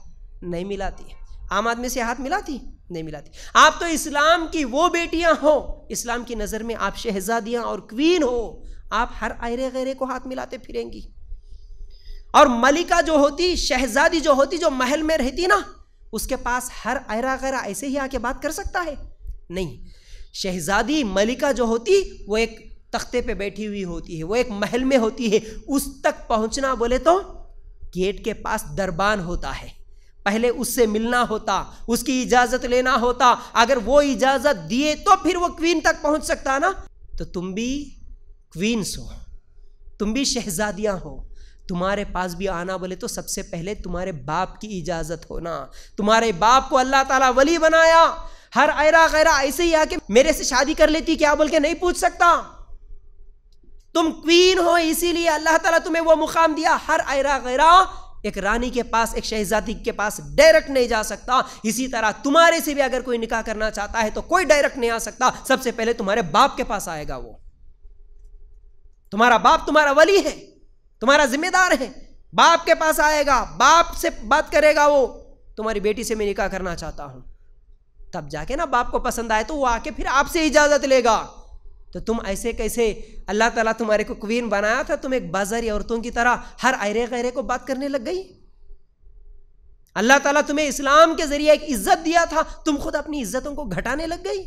नहीं मिलाती आम आदमी से हाथ मिलाती नहीं मिलाती आप तो इस्लाम की वो बेटियां हो इस्लाम की नज़र में आप शहजादियां और क्वीन हो आप हर आयरे गैरे को हाथ मिलाते फिरेंगी और मलिका जो होती शहजादी जो होती जो महल में रहती ना उसके पास हर आयरा गैरा ऐसे ही आके बात कर सकता है नहीं शहजादी मलिका जो होती वो एक तख्ते पे बैठी हुई होती है वो एक महल में होती है उस तक पहुंचना बोले तो गेट के पास दरबान होता है पहले उससे मिलना होता उसकी इजाज़त लेना होता अगर वो इजाज़त दिए तो फिर वो क्वीन तक पहुंच सकता ना तो तुम भी क्वीन्स हो तुम भी शहजादियां हो तुम्हारे पास भी आना बोले तो सबसे पहले तुम्हारे बाप की इजाज़त होना तुम्हारे बाप को अल्लाह ताला वली बनाया हर आयरा गैरा ऐसे ही आके मेरे से शादी कर लेती क्या बोल के नहीं पूछ सकता तुम क्वीन हो इसीलिए अल्लाह ताला तुम्हें वो मुकाम दिया हर आयरा गैरा एक रानी के पास एक शहजादी के पास डायरेक्ट नहीं जा सकता इसी तरह तुम्हारे से भी अगर कोई निकाह करना चाहता है तो कोई डायरेक्ट नहीं आ सकता सबसे पहले तुम्हारे बाप के पास आएगा वो तुम्हारा बाप तुम्हारा वली है तुम्हारा जिम्मेदार है बाप के पास आएगा बाप से बात करेगा वो तुम्हारी बेटी से मैं निकाह करना चाहता हूं तब जाके ना बाप को पसंद आए तो वो आके फिर आपसे इजाजत लेगा तो तुम ऐसे कैसे अल्लाह ताला तुम्हारे को क्वीन बनाया था तुम एक बाजारी औरतों की तरह हर आरे गहरे को बात करने लग गई अल्लाह ताला तुम्हें इस्लाम के ज़रिए एक इज़्ज़त दिया था तुम खुद अपनी इज़्ज़तों को घटाने लग गई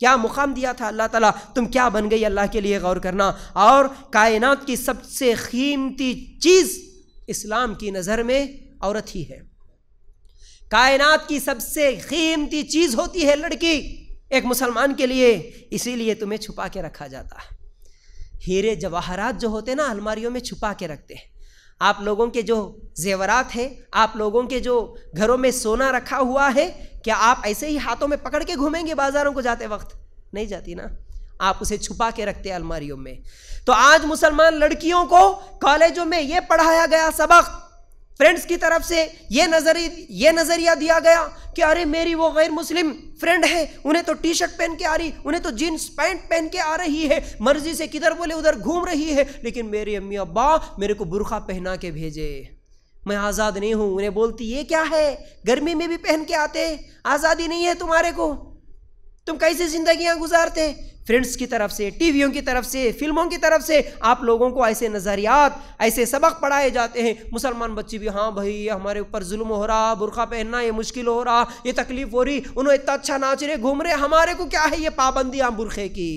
क्या मुकाम दिया था अल्लाह ताला तुम क्या बन गई अल्लाह के लिए गौर करना और कायनात की सबसे कीमती चीज़ इस्लाम की नज़र में औरत ही है कायनात की सबसे कीमती चीज़ होती है लड़की एक मुसलमान के लिए इसीलिए तुम्हें छुपा के रखा जाता है हीरे जवाहरात जो होते हैं ना अलमारियों में छुपा के रखते हैं आप लोगों के जो जेवरात है आप लोगों के जो घरों में सोना रखा हुआ है क्या आप ऐसे ही हाथों में पकड़ के घूमेंगे बाजारों को जाते वक्त नहीं जाती ना आप उसे छुपा के रखते अलमारियों में तो आज मुसलमान लड़कियों को कॉलेजों में ये पढ़ाया गया सबक फ्रेंड्स की तरफ से ये नजर ये नज़रिया दिया गया कि अरे मेरी वो गैर मुस्लिम फ्रेंड है उन्हें तो टी शर्ट पहन के आ रही उन्हें तो जीन्स पैंट पहन के आ रही है मर्जी से किधर बोले उधर घूम रही है लेकिन मेरी अम्मी अब्बा मेरे को बुरखा पहना के भेजे मैं आज़ाद नहीं हूँ उन्हें बोलती ये क्या है गर्मी में भी पहन के आते आज़ादी नहीं है तुम्हारे को तुम कैसे जिंदगियां गुजारते फ्रेंड्स की तरफ से टीवियों की तरफ से फिल्मों की तरफ से आप लोगों को ऐसे नज़रियात ऐसे सबक पढ़ाए जाते हैं मुसलमान बच्चे भी हाँ भाई ये हमारे ऊपर जुल्म हो रहा बुरखा पहनना ये मुश्किल हो रहा ये तकलीफ हो रही उन्होंने इतना अच्छा नाच रहे घूम रहे हमारे को क्या है ये पाबंदी हम बुरखे की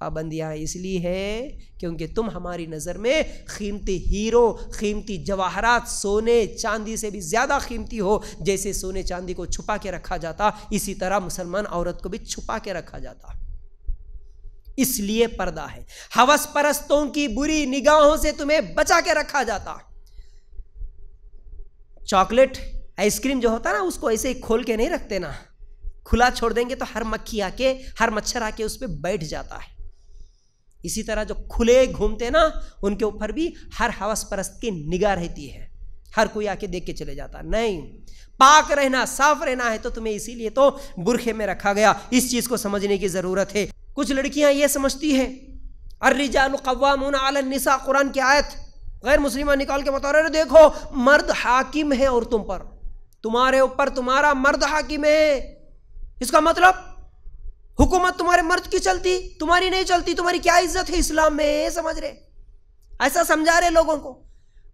पाबंदियाँ इसलिए है क्योंकि तुम हमारी नज़र में कीमती हीरो कीमती जवाहरात सोने चांदी से भी ज़्यादा कीमती हो जैसे सोने चांदी को छुपा के रखा जाता इसी तरह मुसलमान औरत को भी छुपा के रखा जाता इसलिए पर्दा है हवस परस्तों की बुरी निगाहों से तुम्हें बचा के रखा जाता चॉकलेट आइसक्रीम जो होता ना उसको ऐसे ही खोल के नहीं रखते ना खुला छोड़ देंगे तो हर मक्खी आके हर मच्छर आके उस पर बैठ जाता है इसी तरह जो खुले घूमते ना उनके ऊपर भी हर हवस परस्त की निगाह रहती है हर कोई आके देख के चले जाता नहीं पाक रहना साफ रहना है तो तुम्हें इसीलिए तो बुरखे में रखा गया इस चीज़ को समझने की ज़रूरत है कुछ लड़कियां ये समझती है अर्रिजान कुरान की आयत गैर मुस्लिम निकाल के बता रहे देखो मर्द हाकिम है और तुम पर तुम्हारे ऊपर तुम्हारा मर्द हाकिम है इसका मतलब हुकूमत तुम्हारे मर्द की चलती तुम्हारी नहीं चलती तुम्हारी क्या इज्जत है इस्लाम में समझ रहे ऐसा समझा रहे लोगों को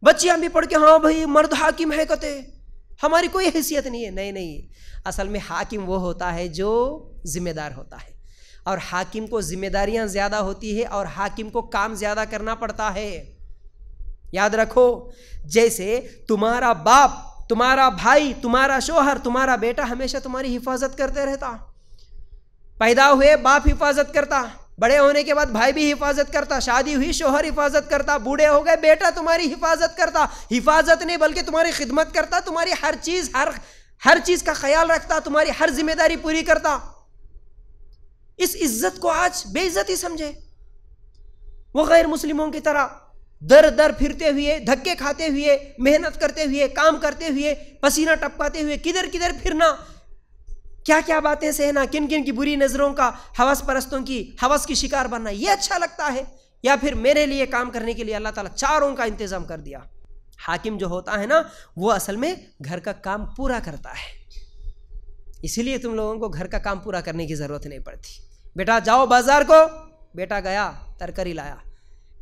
बच्चियां भी पढ़ के हाँ भाई मर्द हाकिम है कहते हमारी कोई हैसियत नहीं है नहीं नहीं असल में हाकिम वो होता है जो जिम्मेदार होता है और हाकिम को जिम्मेदारियां ज़्यादा होती है और हाकिम को काम ज़्यादा करना पड़ता है याद रखो जैसे तुम्हारा बाप तुम्हारा भाई तुम्हारा शोहर तुम्हारा बेटा हमेशा तुम्हारी हिफाजत करते रहता पैदा हुए बाप हिफाजत करता बड़े होने के बाद भाई भी हिफाजत करता शादी हुई शोहर हिफाजत करता बूढ़े हो गए बेटा तुम्हारी हिफाजत करता हिफाजत नहीं बल्कि तुम्हारी खिदमत करता तुम्हारी हर चीज़ हर हर चीज़ का ख्याल रखता तुम्हारी हर जिम्मेदारी पूरी करता इस इज्जत को आज बेइज्जती समझे वो गैर मुस्लिमों की तरह दर दर फिरते हुए धक्के खाते हुए मेहनत करते हुए काम करते हुए पसीना टपकाते हुए किधर किधर फिरना क्या क्या बातें सहना किन किन की बुरी नज़रों का हवस परस्तों की हवस की शिकार बनना ये अच्छा लगता है या फिर मेरे लिए काम करने के लिए अल्लाह ताला चारों का इंतज़ाम कर दिया हाकिम जो होता है ना वो असल में घर का काम पूरा करता है इसीलिए तुम लोगों को घर का काम पूरा करने की ज़रूरत नहीं पड़ती बेटा जाओ बाजार को बेटा गया तरकारी लाया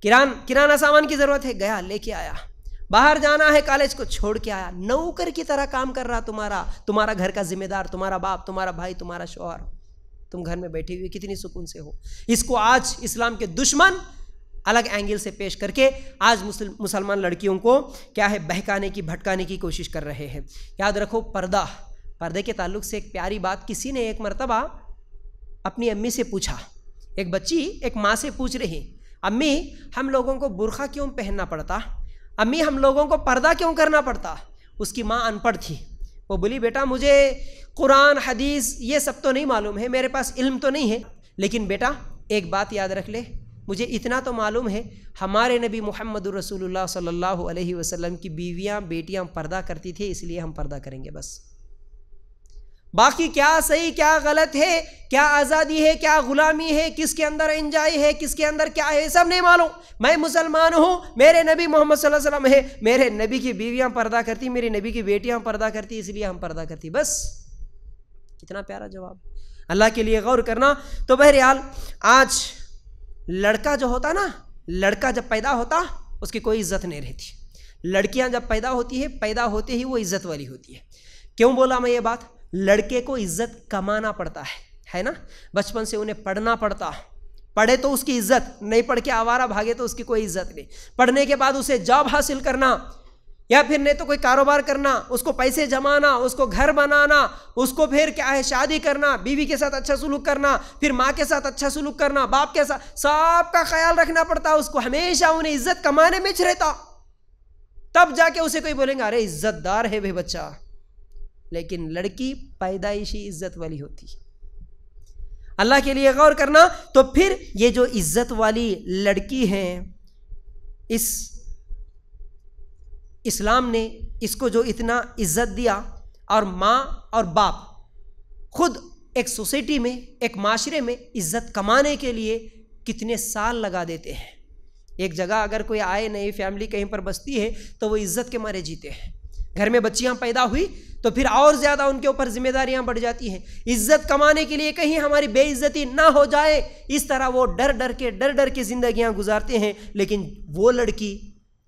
किरान किराना सामान की ज़रूरत है गया लेके आया बाहर जाना है कॉलेज को छोड़ के आया नौकर की तरह काम कर रहा तुम्हारा तुम्हारा घर का जिम्मेदार तुम्हारा बाप तुम्हारा भाई तुम्हारा शोहर तुम घर में बैठे हुए कितनी सुकून से हो इसको आज इस्लाम के दुश्मन अलग एंगल से पेश करके आज मुसलमान लड़कियों को क्या है बहकाने की भटकाने की कोशिश कर रहे हैं याद रखो पर्दा पर्दे के ताल्लुक से एक प्यारी बात किसी ने एक मरतबा अपनी अम्मी से पूछा एक बच्ची एक माँ से पूछ रही अम्मी हम लोगों को बुरखा क्यों पहनना पड़ता अम्मी हम लोगों को पर्दा क्यों करना पड़ता उसकी माँ अनपढ़ थी वो बोली बेटा मुझे कुरान हदीस ये सब तो नहीं मालूम है मेरे पास इल्म तो नहीं है लेकिन बेटा एक बात याद रख ले मुझे इतना तो मालूम है हमारे नबी मोहम्मद रसूलुल्लाह सल्लल्लाहु अलैहि वसल्लम की बीवियाँ बेटियाँ पर्दा करती थी इसलिए हम पर्दा करेंगे बस बाकी क्या सही क्या गलत है क्या आज़ादी है क्या ग़ुलामी है किसके अंदर इंजाई है किसके अंदर क्या है सब नहीं मालूम मैं मुसलमान हूँ मेरे नबी मोहम्मद सल्लल्लाहु अलैहि वसल्लम है मेरे नबी की बीवियाँ पर्दा करती मेरी नबी की बेटियाँ पर्दा करती इसलिए हम पर्दा करती बस कितना प्यारा जवाब अल्लाह के लिए गौर करना तो बहरहाल आज लड़का जो होता ना लड़का जब पैदा होता उसकी कोई इज्जत नहीं रहती लड़कियाँ जब पैदा होती है पैदा होते ही वो इज्जत वाली होती है क्यों बोला मैं ये बात लड़के को इज्जत कमाना पड़ता है है ना बचपन से उन्हें पढ़ना पड़ता पढ़े तो उसकी इज्जत नहीं पढ़ के आवारा भागे तो उसकी कोई इज्जत नहीं पढ़ने के बाद उसे जॉब हासिल करना या फिर नहीं तो कोई कारोबार करना उसको पैसे जमाना उसको घर बनाना उसको फिर क्या है शादी करना बीवी के साथ अच्छा सुलूक करना फिर माँ के साथ अच्छा सुलूक करना बाप के साथ सबका ख्याल रखना पड़ता उसको हमेशा उन्हें इज्जत कमाने में रहता तब जाके उसे कोई बोलेंगे अरे इज्जतदार है भाई बच्चा लेकिन लड़की पैदाइशी इज्जत वाली होती है अल्लाह के लिए गौर करना तो फिर ये जो इज्जत वाली लड़की है इस इस्लाम ने इसको जो इतना इज्जत दिया और माँ और बाप खुद एक सोसाइटी में एक माशरे में इज्जत कमाने के लिए कितने साल लगा देते हैं एक जगह अगर कोई आए नई फैमिली कहीं पर बसती है तो वो इज्जत के मारे जीते हैं घर में बच्चियां पैदा हुई तो फिर और ज़्यादा उनके ऊपर जिम्मेदारियां बढ़ जाती हैं इज्जत कमाने के लिए कहीं हमारी बेइज्जती ना हो जाए इस तरह वो डर डर के डर डर के जिंदगियां गुजारते हैं लेकिन वो लड़की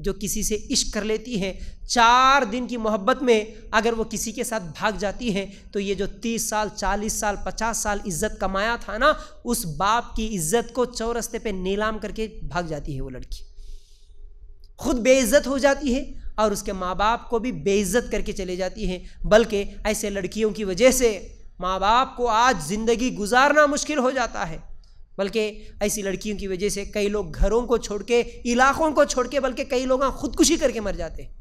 जो किसी से इश्क कर लेती है चार दिन की मोहब्बत में अगर वो किसी के साथ भाग जाती है तो ये जो तीस साल चालीस साल पचास साल इज्जत कमाया था ना उस बाप की इज्जत को चौरस्ते पे नीलाम करके भाग जाती है वो लड़की खुद बेइज्जत हो जाती है और उसके माँ बाप को भी बेइज्जत करके चले जाती हैं बल्कि ऐसे लड़कियों की वजह से माँ बाप को आज ज़िंदगी गुजारना मुश्किल हो जाता है बल्कि ऐसी लड़कियों की वजह से कई लोग घरों को छोड़ के इलाकों को छोड़ के बल्कि कई लोग खुदकुशी करके मर जाते हैं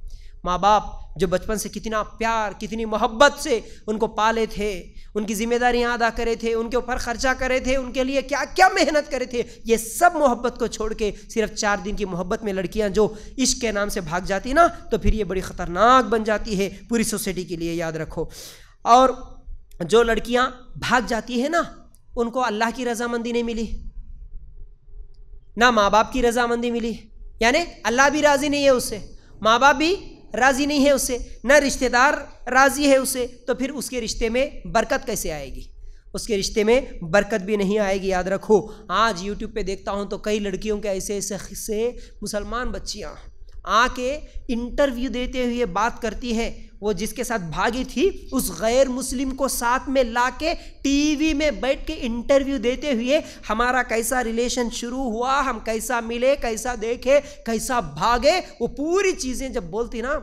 माँ बाप जो बचपन से कितना प्यार कितनी मोहब्बत से उनको पाले थे उनकी जिम्मेदारियाँ अदा करे थे उनके ऊपर खर्चा करे थे उनके लिए क्या क्या मेहनत करे थे ये सब मोहब्बत को छोड़ के सिर्फ चार दिन की मोहब्बत में लड़कियाँ जो इश्क के नाम से भाग जाती ना तो फिर ये बड़ी ख़तरनाक बन जाती है पूरी सोसाइटी के लिए याद रखो और जो लड़कियाँ भाग जाती है ना उनको अल्लाह की रजामंदी नहीं मिली ना माँ बाप की रजामंदी मिली यानी अल्लाह भी राज़ी नहीं है उससे माँ बाप भी राज़ी नहीं है उससे न रिश्तेदार राज़ी है उससे तो फिर उसके रिश्ते में बरकत कैसे आएगी उसके रिश्ते में बरकत भी नहीं आएगी याद रखो आज यूट्यूब पे देखता हूँ तो कई लड़कियों के ऐसे ऐसे से मुसलमान बच्चियाँ आके इंटरव्यू देते हुए बात करती है वो जिसके साथ भागी थी उस गैर मुस्लिम को साथ में ला के टीवी में बैठ के इंटरव्यू देते हुए हमारा कैसा रिलेशन शुरू हुआ हम कैसा मिले कैसा देखे कैसा भागे वो पूरी चीज़ें जब बोलती ना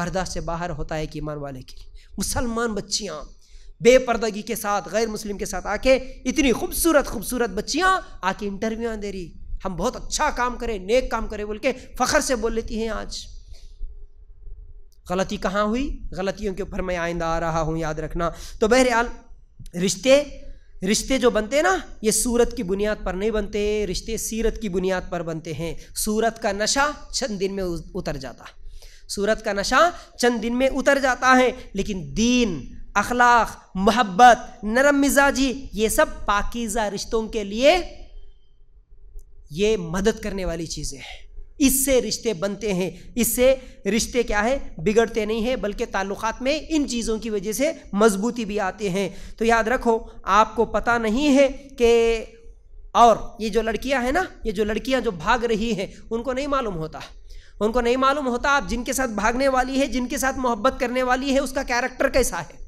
बर्दाश्त से बाहर होता है कि ईमान वाले के लिए मुसलमान बच्चियाँ बेपर्दगी के साथ गैर मुस्लिम के साथ आके इतनी खूबसूरत खूबसूरत बच्चियाँ आके इंटरव्यू दे रही हम बहुत अच्छा काम करें नेक काम करें बोल के फ़ख्र से बोल लेती हैं आज गलती कहाँ हुई गलतियों के ऊपर मैं आइंदा आ रहा हूँ याद रखना तो बहरहाल रिश्ते रिश्ते जो बनते हैं ना ये सूरत की बुनियाद पर नहीं बनते रिश्ते सीरत की बुनियाद पर बनते हैं सूरत का नशा चंद दिन में उतर जाता सूरत का नशा चंद दिन में उतर जाता है लेकिन दीन अखलाक मोहब्बत नरम मिजाजी ये सब पाकिज़ा रिश्तों के लिए ये मदद करने वाली चीज़ें हैं इससे रिश्ते बनते हैं इससे रिश्ते क्या है बिगड़ते नहीं हैं बल्कि ताल्लुकात में इन चीज़ों की वजह से मजबूती भी आते हैं तो याद रखो आपको पता नहीं है कि और ये जो लड़कियां हैं ना ये जो लड़कियां जो भाग रही हैं उनको नहीं मालूम होता उनको नहीं मालूम होता आप जिनके साथ भागने वाली है जिनके साथ मोहब्बत करने वाली है उसका कैरेक्टर कैसा है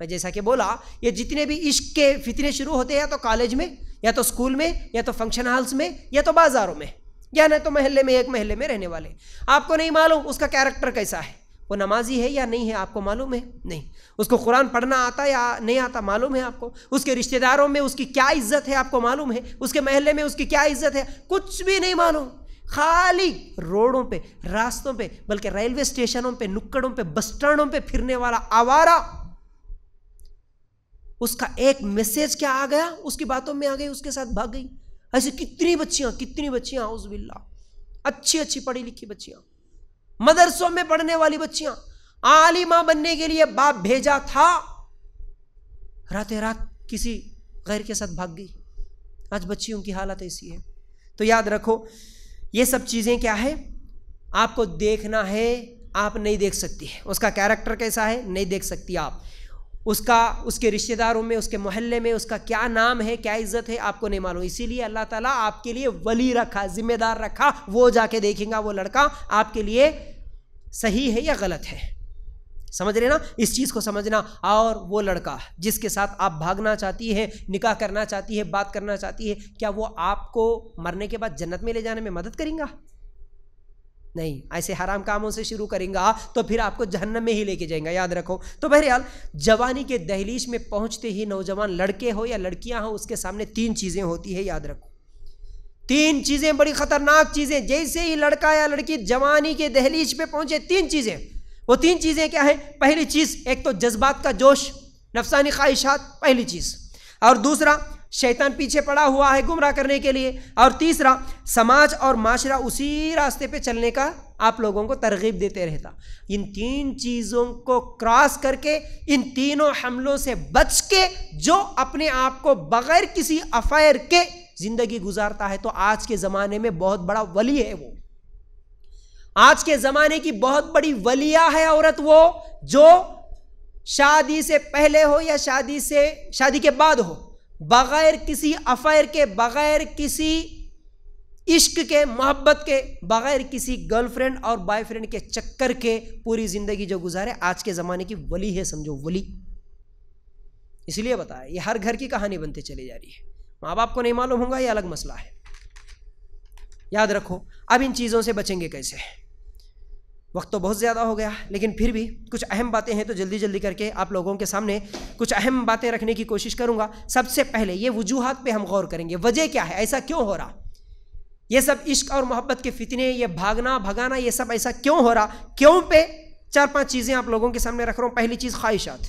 मैं जैसा कि बोला ये जितने भी इश्क के फितने शुरू होते हैं या तो कॉलेज में या तो स्कूल में या तो फंक्शन हॉल्स में या तो बाज़ारों में या न तो महल्ले में एक महल्ले में रहने वाले आपको नहीं मालूम उसका कैरेक्टर कैसा है वो नमाजी है या नहीं है आपको मालूम है नहीं उसको कुरान पढ़ना आता या नहीं आता मालूम है आपको उसके रिश्तेदारों में उसकी क्या इज्जत है आपको मालूम है उसके महल्ले में उसकी क्या इज्जत है कुछ भी नहीं मालूम खाली रोडों पे रास्तों पे बल्कि रेलवे स्टेशनों पे नुक्कड़ों पे बस स्टैंडों पे फिरने वाला आवारा उसका एक मैसेज क्या आ गया उसकी बातों में आ गई उसके साथ भाग गई ऐसे कितनी बच्चियां कितनी बच्चियां हाउस बिल्ला अच्छी अच्छी पढ़ी लिखी बच्चियां मदरसों में पढ़ने वाली बच्चियां आलिमा बनने के लिए बाप भेजा था रातें रात किसी गैर के साथ भाग गई आज बच्चियों की हालत ऐसी है तो याद रखो ये सब चीज़ें क्या है आपको देखना है आप नहीं देख सकती है उसका कैरेक्टर कैसा है नहीं देख सकती आप उसका उसके रिश्तेदारों में उसके मोहल्ले में उसका क्या नाम है क्या इज्जत है आपको नहीं मालूम इसीलिए अल्लाह ताला आपके लिए वली रखा जिम्मेदार रखा वो जाके देखेगा वो लड़का आपके लिए सही है या गलत है समझ रहे ना इस चीज़ को समझना और वो लड़का जिसके साथ आप भागना चाहती है निकाह करना चाहती है बात करना चाहती है क्या वो आपको मरने के बाद जन्नत में ले जाने में मदद करेंगा नहीं ऐसे हराम कामों से शुरू करेंगे तो फिर आपको जहन्नम में ही लेके जाएंगे याद रखो तो बहरहाल जवानी के दहलीज में पहुंचते ही नौजवान लड़के हो या लड़कियां हो उसके सामने तीन चीज़ें होती है याद रखो तीन चीज़ें बड़ी खतरनाक चीज़ें जैसे ही लड़का या लड़की जवानी के दहलीज पे पहुंचे तीन चीज़ें वो तीन चीज़ें क्या है पहली चीज़ एक तो जज्बात का जोश नफसानी ख्वाहिशात पहली चीज़ और दूसरा शैतान पीछे पड़ा हुआ है गुमराह करने के लिए और तीसरा समाज और माशरा उसी रास्ते पे चलने का आप लोगों को तरगीब देते रहता इन तीन चीज़ों को क्रॉस करके इन तीनों हमलों से बच के जो अपने आप को बगैर किसी अफेयर के ज़िंदगी गुजारता है तो आज के ज़माने में बहुत बड़ा वली है वो आज के ज़माने की बहुत बड़ी वलिया है औरत वो जो शादी से पहले हो या शादी से शादी के बाद हो बग़ैर किसी अफेयर के बग़ैर किसी इश्क के मोहब्बत के बग़ैर किसी गर्लफ्रेंड और बॉयफ्रेंड के चक्कर के पूरी ज़िंदगी जो गुजारे आज के ज़माने की वली है समझो वली इसलिए बताया ये हर घर की कहानी बनते चली जा रही है माँ बाप को नहीं मालूम होगा ये अलग मसला है याद रखो अब इन चीज़ों से बचेंगे कैसे वक्त तो बहुत ज़्यादा हो गया लेकिन फिर भी कुछ अहम बातें हैं तो जल्दी जल्दी करके आप लोगों के सामने कुछ अहम बातें रखने की कोशिश करूँगा सबसे पहले ये वजूहत पे हम गौर करेंगे वजह क्या है ऐसा क्यों हो रहा ये सब इश्क और मोहब्बत के फितने ये भागना भगाना ये सब ऐसा क्यों हो रहा क्यों पे चार पांच चीज़ें आप लोगों के सामने रख रहा हूँ पहली चीज़ ख्वाहिशात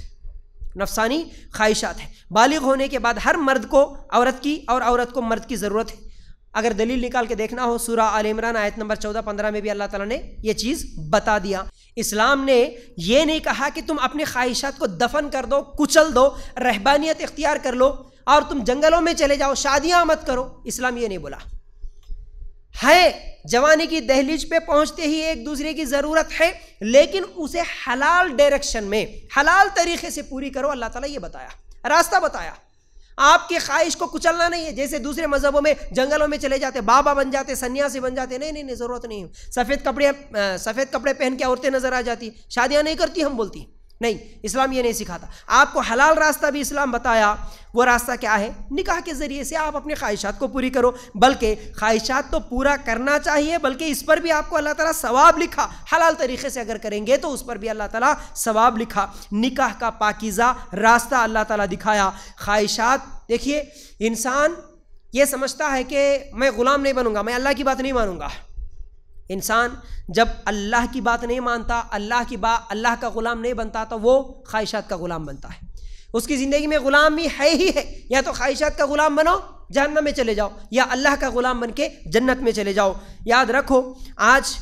नफसानी ख्वाहिशात है बालिग होने के बाद हर मर्द को औरत की और औरत को मर्द की ज़रूरत है अगर दलील निकाल के देखना हो सूरा आल इमरान आयत नंबर चौदह पंद्रह में भी अल्लाह ताला ने यह चीज़ बता दिया इस्लाम ने यह नहीं कहा कि तुम अपने ख्वाहिशात को दफन कर दो कुचल दो रहबानियत इख्तियार कर लो और तुम जंगलों में चले जाओ शादियां मत करो इस्लाम ये नहीं बोला है जवानी की दहलीज पे पहुंचते ही एक दूसरे की ज़रूरत है लेकिन उसे हलाल डायरेक्शन में हलाल तरीके से पूरी करो अल्लाह ताला ये बताया रास्ता बताया आपकी ख्वाहिश को कुचलना नहीं है जैसे दूसरे मजहबों में जंगलों में चले जाते बाबा बन जाते सन्यासी बन जाते नहीं नहीं नहीं जरूरत नहीं सफ़ेद कपड़े सफ़ेद कपड़े पहन के औरतें नजर आ जाती शादियां नहीं करती हम बोलती नहीं इस्लाम ये नहीं सिखाता आपको हलाल रास्ता भी इस्लाम बताया वो रास्ता क्या है निकाह के ज़रिए से आप अपने ख्वाहिशात को पूरी करो बल्कि ख्वाहिशात तो पूरा करना चाहिए बल्कि इस पर भी आपको अल्लाह ताला सवाब लिखा हलाल तरीके से अगर करेंगे तो उस पर भी अल्लाह ताला सवाब लिखा निकाह का पाकिज़ा रास्ता अल्लाह ताला दिखाया ख्वाहिशात देखिए इंसान ये समझता है कि मैं ग़ुलाम नहीं बनूंगा मैं अल्लाह की बात नहीं मानूंगा इंसान जब अल्लाह की बात नहीं मानता अल्लाह की बात अल्लाह का ग़ुलाम नहीं बनता तो वो ख्वाहिशात का ग़ुलाम बनता है उसकी ज़िंदगी में ग़ुलामी है ही है या तो ख्वाहिशात का ग़ुलाम बनो जहन्नम में चले जाओ या अल्लाह का ग़ुलाम बन के जन्नत में चले जाओ याद रखो आज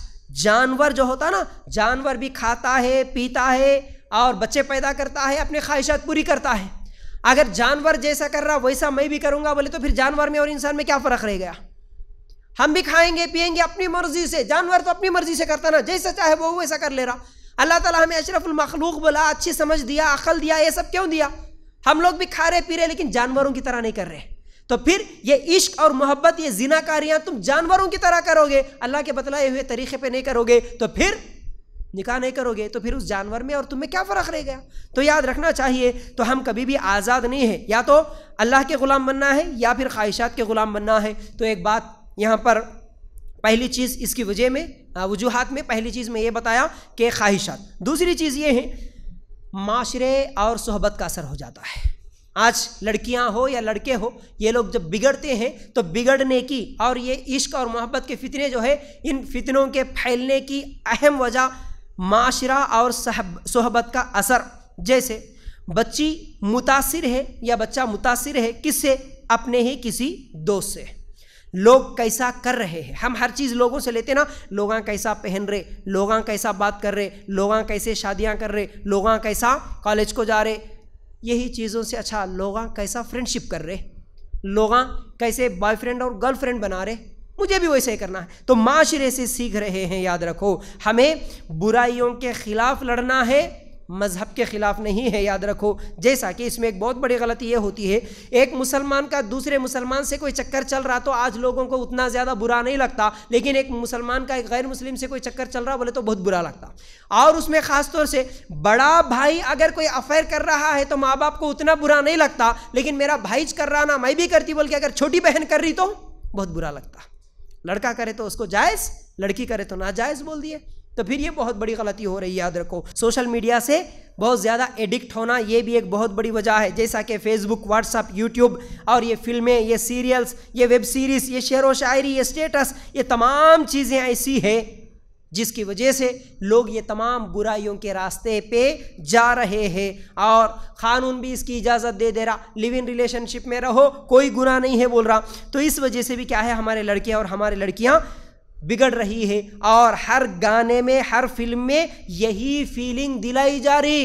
जानवर जो होता ना जानवर भी खाता है पीता है और बच्चे पैदा करता है अपने ख्वाहिशात पूरी करता है अगर जानवर जैसा कर रहा वैसा मैं भी करूँगा बोले तो फिर जानवर में और इंसान में क्या फ़र्क रह गया हम भी खाएंगे पिएंगे अपनी मर्जी से जानवर तो अपनी मर्जी से करता ना जैसा चाहे वो वैसा कर ले रहा अल्लाह ताला हमें अशरफुल मखलूक बोला अच्छी समझ दिया अकल दिया ये सब क्यों दिया हम लोग भी खा रहे पी रहे लेकिन जानवरों की तरह नहीं कर रहे तो फिर ये इश्क और मोहब्बत ये जिनाकारियां तुम जानवरों की तरह करोगे अल्लाह के बतलाए हुए तरीके पर नहीं करोगे तो फिर निकाह नहीं करोगे तो फिर उस जानवर में और तुम्हें क्या फ़र्क रह गया तो याद रखना चाहिए तो हम कभी भी आज़ाद नहीं है या तो अल्लाह के ग़ुलाम बनना है या फिर ख्वाहिशात के ग़ुलाम बनना है तो एक बात यहाँ पर पहली चीज़ इसकी वजह में वजूहत में पहली चीज़ में ये बताया कि ख्वाहिशात दूसरी चीज़ ये है माशरे और सहबत का असर हो जाता है आज लड़कियां हो या लड़के हो ये लोग जब बिगड़ते हैं तो बिगड़ने की और ये इश्क और मोहब्बत के फितने जो है इन फितनों के फैलने की अहम वजह माशरा और सहबत का असर जैसे बच्ची मुतासर है या बच्चा मुतासर है किससे अपने ही किसी दोस्त से लोग कैसा कर रहे हैं हम हर चीज़ लोगों से लेते ना लोग कैसा पहन रहे लोग कैसा बात कर रहे लोग कैसे शादियाँ कर रहे लोग कैसा कॉलेज को जा रहे यही चीज़ों से अच्छा लोग कैसा फ्रेंडशिप कर रहे लोग कैसे बॉयफ्रेंड और गर्लफ्रेंड बना रहे मुझे भी वैसे ही करना है तो माशरे से सीख रहे हैं याद रखो हमें बुराइयों के खिलाफ लड़ना है मज़हब के ख़िलाफ़ नहीं है याद रखो जैसा कि इसमें एक बहुत बड़ी गलती यह होती है एक मुसलमान का दूसरे मुसलमान से कोई चक्कर चल रहा तो आज लोगों को उतना ज़्यादा बुरा नहीं लगता लेकिन एक मुसलमान का एक गैर मुस्लिम से कोई चक्कर चल रहा बोले तो बहुत बुरा लगता और उसमें ख़ासतौर से बड़ा भाई अगर कोई अफेयर कर रहा है तो माँ बाप को उतना बुरा नहीं लगता लेकिन मेरा भाई कर रहा ना मैं भी करती बोल के अगर छोटी बहन कर रही तो बहुत बुरा लगता लड़का करे तो उसको जायज़ लड़की करे तो जायज़ बोल दिए तो फिर ये बहुत बड़ी गलती हो रही है याद रखो सोशल मीडिया से बहुत ज़्यादा एडिक्ट होना ये भी एक बहुत बड़ी वजह है जैसा कि फेसबुक व्हाट्सअप यूट्यूब और ये फिल्में ये सीरियल्स ये वेब सीरीज़ ये शेर व शायरी ये स्टेटस ये तमाम चीज़ें ऐसी है जिसकी वजह से लोग ये तमाम बुराइयों के रास्ते पे जा रहे हैं और क़ानून भी इसकी इजाज़त दे दे रहा लिव इन रिलेशनशिप में रहो कोई गुनाह नहीं है बोल रहा तो इस वजह से भी क्या है हमारे लड़के और हमारे लड़कियाँ बिगड़ रही है और हर गाने में हर फिल्म में यही फीलिंग दिलाई जा रही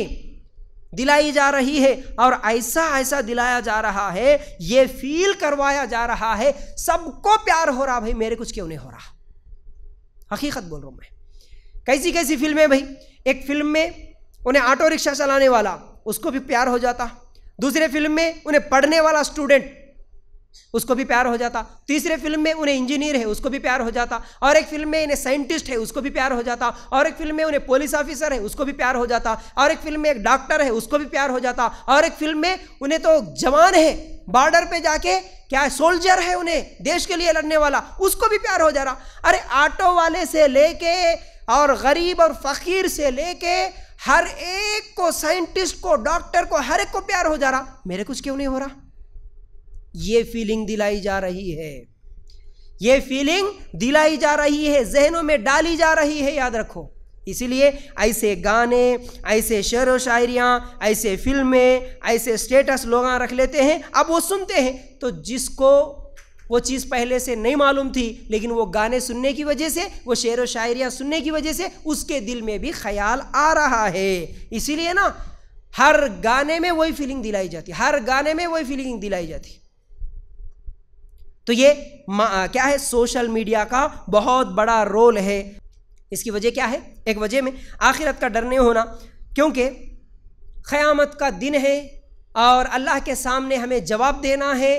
दिलाई जा रही है और ऐसा ऐसा दिलाया जा रहा है ये फील करवाया जा रहा है सबको प्यार हो रहा भाई मेरे कुछ क्यों नहीं हो रहा हकीकत बोल रहा हूँ मैं कैसी कैसी फिल्म है भाई एक फिल्म में उन्हें ऑटो रिक्शा चलाने वाला उसको भी प्यार हो जाता दूसरे फिल्म में उन्हें पढ़ने वाला स्टूडेंट उसको भी प्यार हो जाता तीसरे फिल्म में उन्हें इंजीनियर है उसको भी प्यार हो जाता और एक फिल्म में इन्हें साइंटिस्ट है उसको भी प्यार हो जाता और एक फिल्म में उन्हें पुलिस ऑफिसर है उसको भी प्यार हो जाता और एक फिल्म में एक डॉक्टर है उसको भी प्यार हो जाता और एक फिल्म में उन्हें तो जवान है बॉर्डर पर जाके क्या सोल्जर है उन्हें देश के लिए लड़ने वाला उसको भी प्यार हो जा रहा अरे ऑटो वाले से लेके और गरीब और फकीर से लेके हर एक को साइंटिस्ट को डॉक्टर को हर एक को प्यार हो जा रहा मेरे कुछ क्यों नहीं हो रहा ये फीलिंग दिलाई जा रही है ये फीलिंग दिलाई जा रही है जहनों में डाली जा रही है याद रखो इसीलिए ऐसे गाने ऐसे शेर व शायरियाँ ऐसे फिल्में ऐसे स्टेटस लोग रख लेते हैं अब वो सुनते हैं तो जिसको वो चीज़ पहले से नहीं मालूम थी लेकिन वो गाने सुनने की वजह से वो शेर व शायरियाँ सुनने की वजह से उसके दिल में भी ख्याल आ रहा है इसीलिए ना हर गाने में वही फीलिंग दिलाई जाती हर गाने में वही फीलिंग दिलाई जाती तो ये क्या है सोशल मीडिया का बहुत बड़ा रोल है इसकी वजह क्या है एक वजह में आखिरत का डर नहीं होना क्योंकि क़यामत का दिन है और अल्लाह के सामने हमें जवाब देना है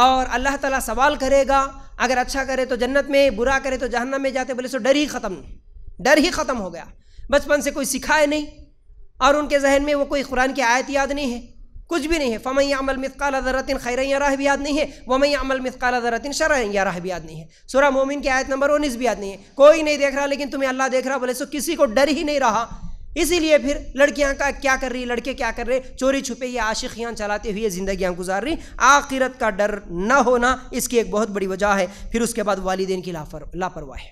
और अल्लाह ताला सवाल करेगा अगर अच्छा करे तो जन्नत में बुरा करे तो जहन्नम में जाते बोले सो डर ही ख़त्म डर ही ख़त्म हो गया बचपन से कोई सिखाए नहीं और उनके जहन में वो कोई कुरान की आयत याद नहीं है कुछ भी नहीं है फमई अमल मिसकाल हज़रतिन खैर या राह भी याद नहीं है वमई अमल मिसकाल हज़रतिन शर या राह भी याद नहीं है सूरा मोमिन की आयत नंबर उन्नीस भी याद नहीं है कोई नहीं देख रहा लेकिन तुम्हें अल्लाह देख रहा बोले सो किसी को डर ही नहीं रहा इसीलिए फिर लड़कियां का क्या कर रही लड़के क्या कर रहे चोरी छुपे ये आशियाँ चलाते हुए जिंदगियां गुजार रही आखिरत का डर ना होना इसकी एक बहुत बड़ी वजह है फिर उसके बाद वालदेन की लापर लापरवाही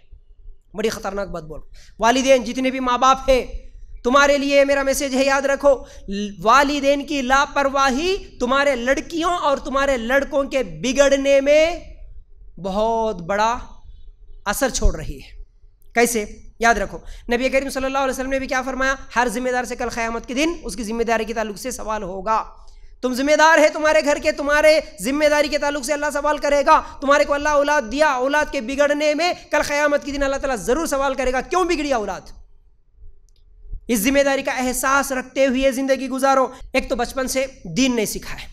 बड़ी ख़तरनाक बात बोल वालदेन जितने भी माँ बाप है तुम्हारे लिए मेरा मैसेज है याद रखो वालिदेन की लापरवाही तुम्हारे लड़कियों और तुम्हारे लड़कों के बिगड़ने में बहुत बड़ा असर छोड़ रही है कैसे याद रखो नबी करीम सल्लल्लाहु अलैहि वसल्लम ने भी क्या फरमाया हर जिम्मेदार से कल क़यामत के दिन उसकी जिम्मेदारी के ताल्लुक से सवाल होगा तुम जिम्मेदार है तुम्हारे घर के तुम्हारे जिम्मेदारी के ताल्लुक से अल्लाह सवाल करेगा तुम्हारे को अल्लाह औलाद दिया औलाद के बिगड़ने में कल क़यामत के दिन अल्लाह ताला ज़रूर सवाल करेगा क्यों बिगड़ी औलाद इस जिम्मेदारी का एहसास रखते हुए ज़िंदगी गुजारो एक तो बचपन से दीन नहीं सिखाए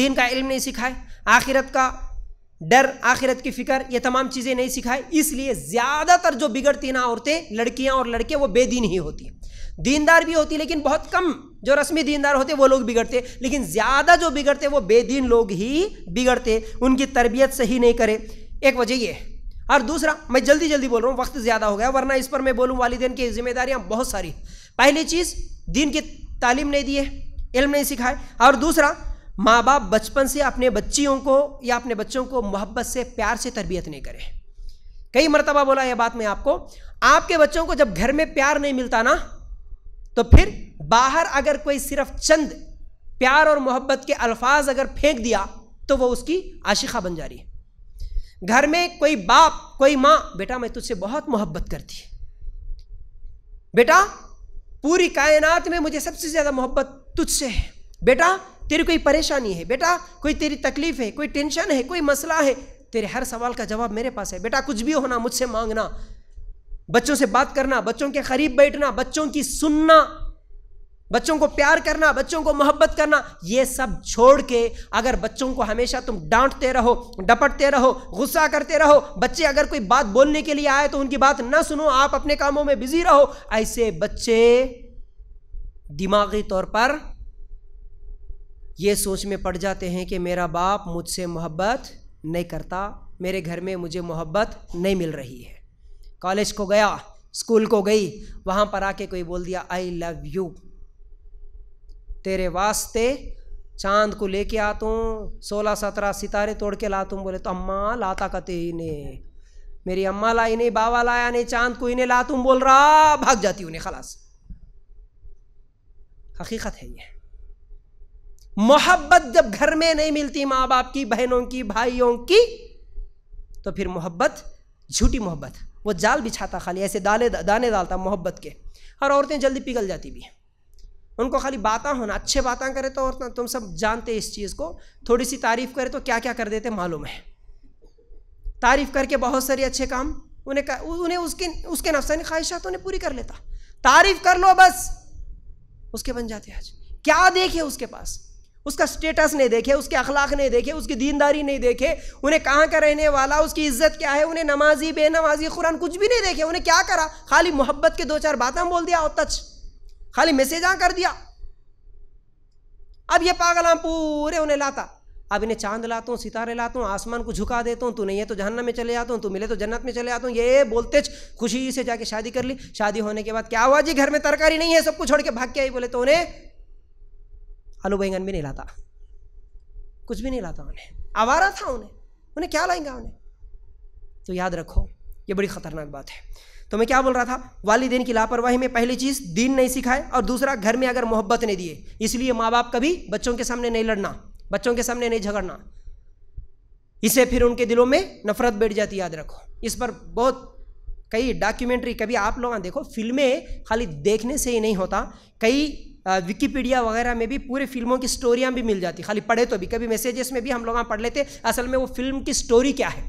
दीन का इल्म नहीं सिखाए आखिरत का डर आखिरत की फ़िक्र ये तमाम चीज़ें नहीं सिखाए इसलिए ज़्यादातर जो बिगड़ती ना औरतें लड़कियाँ और लड़के वो बेदीन ही होती हैं दीनदार भी होती लेकिन बहुत कम जो रस्मी दीनदार होते वो लोग बिगड़ते लेकिन ज़्यादा जो बिगड़ते वो बेदीन लोग ही बिगड़ते उनकी तरबियत सही नहीं करे एक वजह ये और दूसरा मैं जल्दी जल्दी बोल रहा हूँ वक्त ज़्यादा हो गया वरना इस पर मैं बोलूँ वालदेन की जिम्मेदारियाँ बहुत सारी पहली चीज़ दीन की तालीम नहीं दी है इल्म नहीं सिखाए और दूसरा माँ बाप बचपन से अपने बच्चियों को या अपने बच्चों को मोहब्बत से प्यार से तरबियत नहीं करें कई मरतबा बोला यह बात मैं आपको आपके बच्चों को जब घर में प्यार नहीं मिलता ना तो फिर बाहर अगर कोई सिर्फ चंद प्यार और मोहब्बत के अल्फाज अगर फेंक दिया तो वो उसकी आशिका बन जा रही है घर में कोई बाप कोई माँ बेटा मैं तुझसे बहुत मोहब्बत करती है बेटा पूरी कायनात में मुझे सबसे ज़्यादा मोहब्बत तुझसे है बेटा तेरी कोई परेशानी है बेटा कोई तेरी तकलीफ़ है कोई टेंशन है कोई मसला है तेरे हर सवाल का जवाब मेरे पास है बेटा कुछ भी होना मुझसे मांगना बच्चों से बात करना बच्चों के करीब बैठना बच्चों की सुनना बच्चों को प्यार करना बच्चों को मोहब्बत करना ये सब छोड़ के अगर बच्चों को हमेशा तुम डांटते रहो डपटते रहो गुस्सा करते रहो बच्चे अगर कोई बात बोलने के लिए आए तो उनकी बात ना सुनो आप अपने कामों में बिजी रहो ऐसे बच्चे दिमागी तौर पर ये सोच में पड़ जाते हैं कि मेरा बाप मुझसे मोहब्बत नहीं करता मेरे घर में मुझे मोहब्बत नहीं मिल रही है कॉलेज को गया स्कूल को गई वहाँ पर आके कोई बोल दिया आई लव यू तेरे वास्ते चांद को लेके आता हूँ सोलह सत्रह सितारे तोड़ के लाता हूँ बोले तो अम्मा लाता ही इन्हें मेरी अम्मा लाई नहीं बाबा लाया नहीं चांद को इन्हें ला तुम बोल रहा भाग जाती उन्हें खलास हकीकत है ये मोहब्बत जब घर में नहीं मिलती माँ बाप की बहनों की भाइयों की तो फिर मोहब्बत झूठी मोहब्बत वो जाल बिछाता खाली ऐसे दाले दाने डालता मोहब्बत के और औरतें जल्दी पिघल जाती भी हैं उनको खाली बातें होना अच्छे बातें करे तो और तुम सब जानते इस चीज़ को थोड़ी सी तारीफ़ करे तो क्या क्या कर देते मालूम है तारीफ़ करके बहुत सारे अच्छे काम उन्हें का, उन्हें उसकी उसके नफसानी ख्वाहिशात उन्हें पूरी कर लेता तारीफ़ कर लो बस उसके बन जाते आज क्या देखे उसके पास उसका स्टेटस नहीं देखे उसके अखलाक नहीं देखे उसकी दीनदारी नहीं देखे उन्हें कहाँ का रहने वाला उसकी इज्जत क्या है उन्हें नमाजी बेनमाजी कुरान कुछ भी नहीं देखे उन्हें क्या करा खाली मोहब्बत के दो चार बातें बोल दिया और तच खाली मैसेज आ कर दिया अब ये पागल हम पूरे उन्हें लाता अब इन्हें चांद लाता हूँ सितारे लाता हूँ आसमान को झुका देता हूँ तू नहीं है तो जहन्नम में चले जाता हूँ तू मिले तो जन्नत में चले जाता हूँ ये बोलते खुशी से जाके शादी कर ली शादी होने के बाद क्या हुआ जी घर में तरकारी नहीं है सब कुछ छोड़ के भाग के आई बोले तो उन्हें आलू बैंगन भी नहीं लाता कुछ भी नहीं लाता उन्हें आवारा था उन्हें उन्हें क्या लाएंगा उन्हें तो याद रखो ये बड़ी खतरनाक बात है तो मैं क्या बोल रहा था वालदेन की लापरवाही में पहली चीज़ दीन नहीं सिखाए और दूसरा घर में अगर मोहब्बत नहीं दिए इसलिए माँ बाप कभी बच्चों के सामने नहीं लड़ना बच्चों के सामने नहीं झगड़ना इसे फिर उनके दिलों में नफरत बैठ जाती याद रखो इस पर बहुत कई डॉक्यूमेंट्री कभी आप लोग देखो फिल्में खाली देखने से ही नहीं होता कई विकीपीडिया वगैरह में भी पूरे फिल्मों की स्टोरियाँ भी मिल जाती खाली पढ़े तो भी कभी मैसेजेस में भी हम लोग पढ़ लेते असल में वो फिल्म की स्टोरी क्या है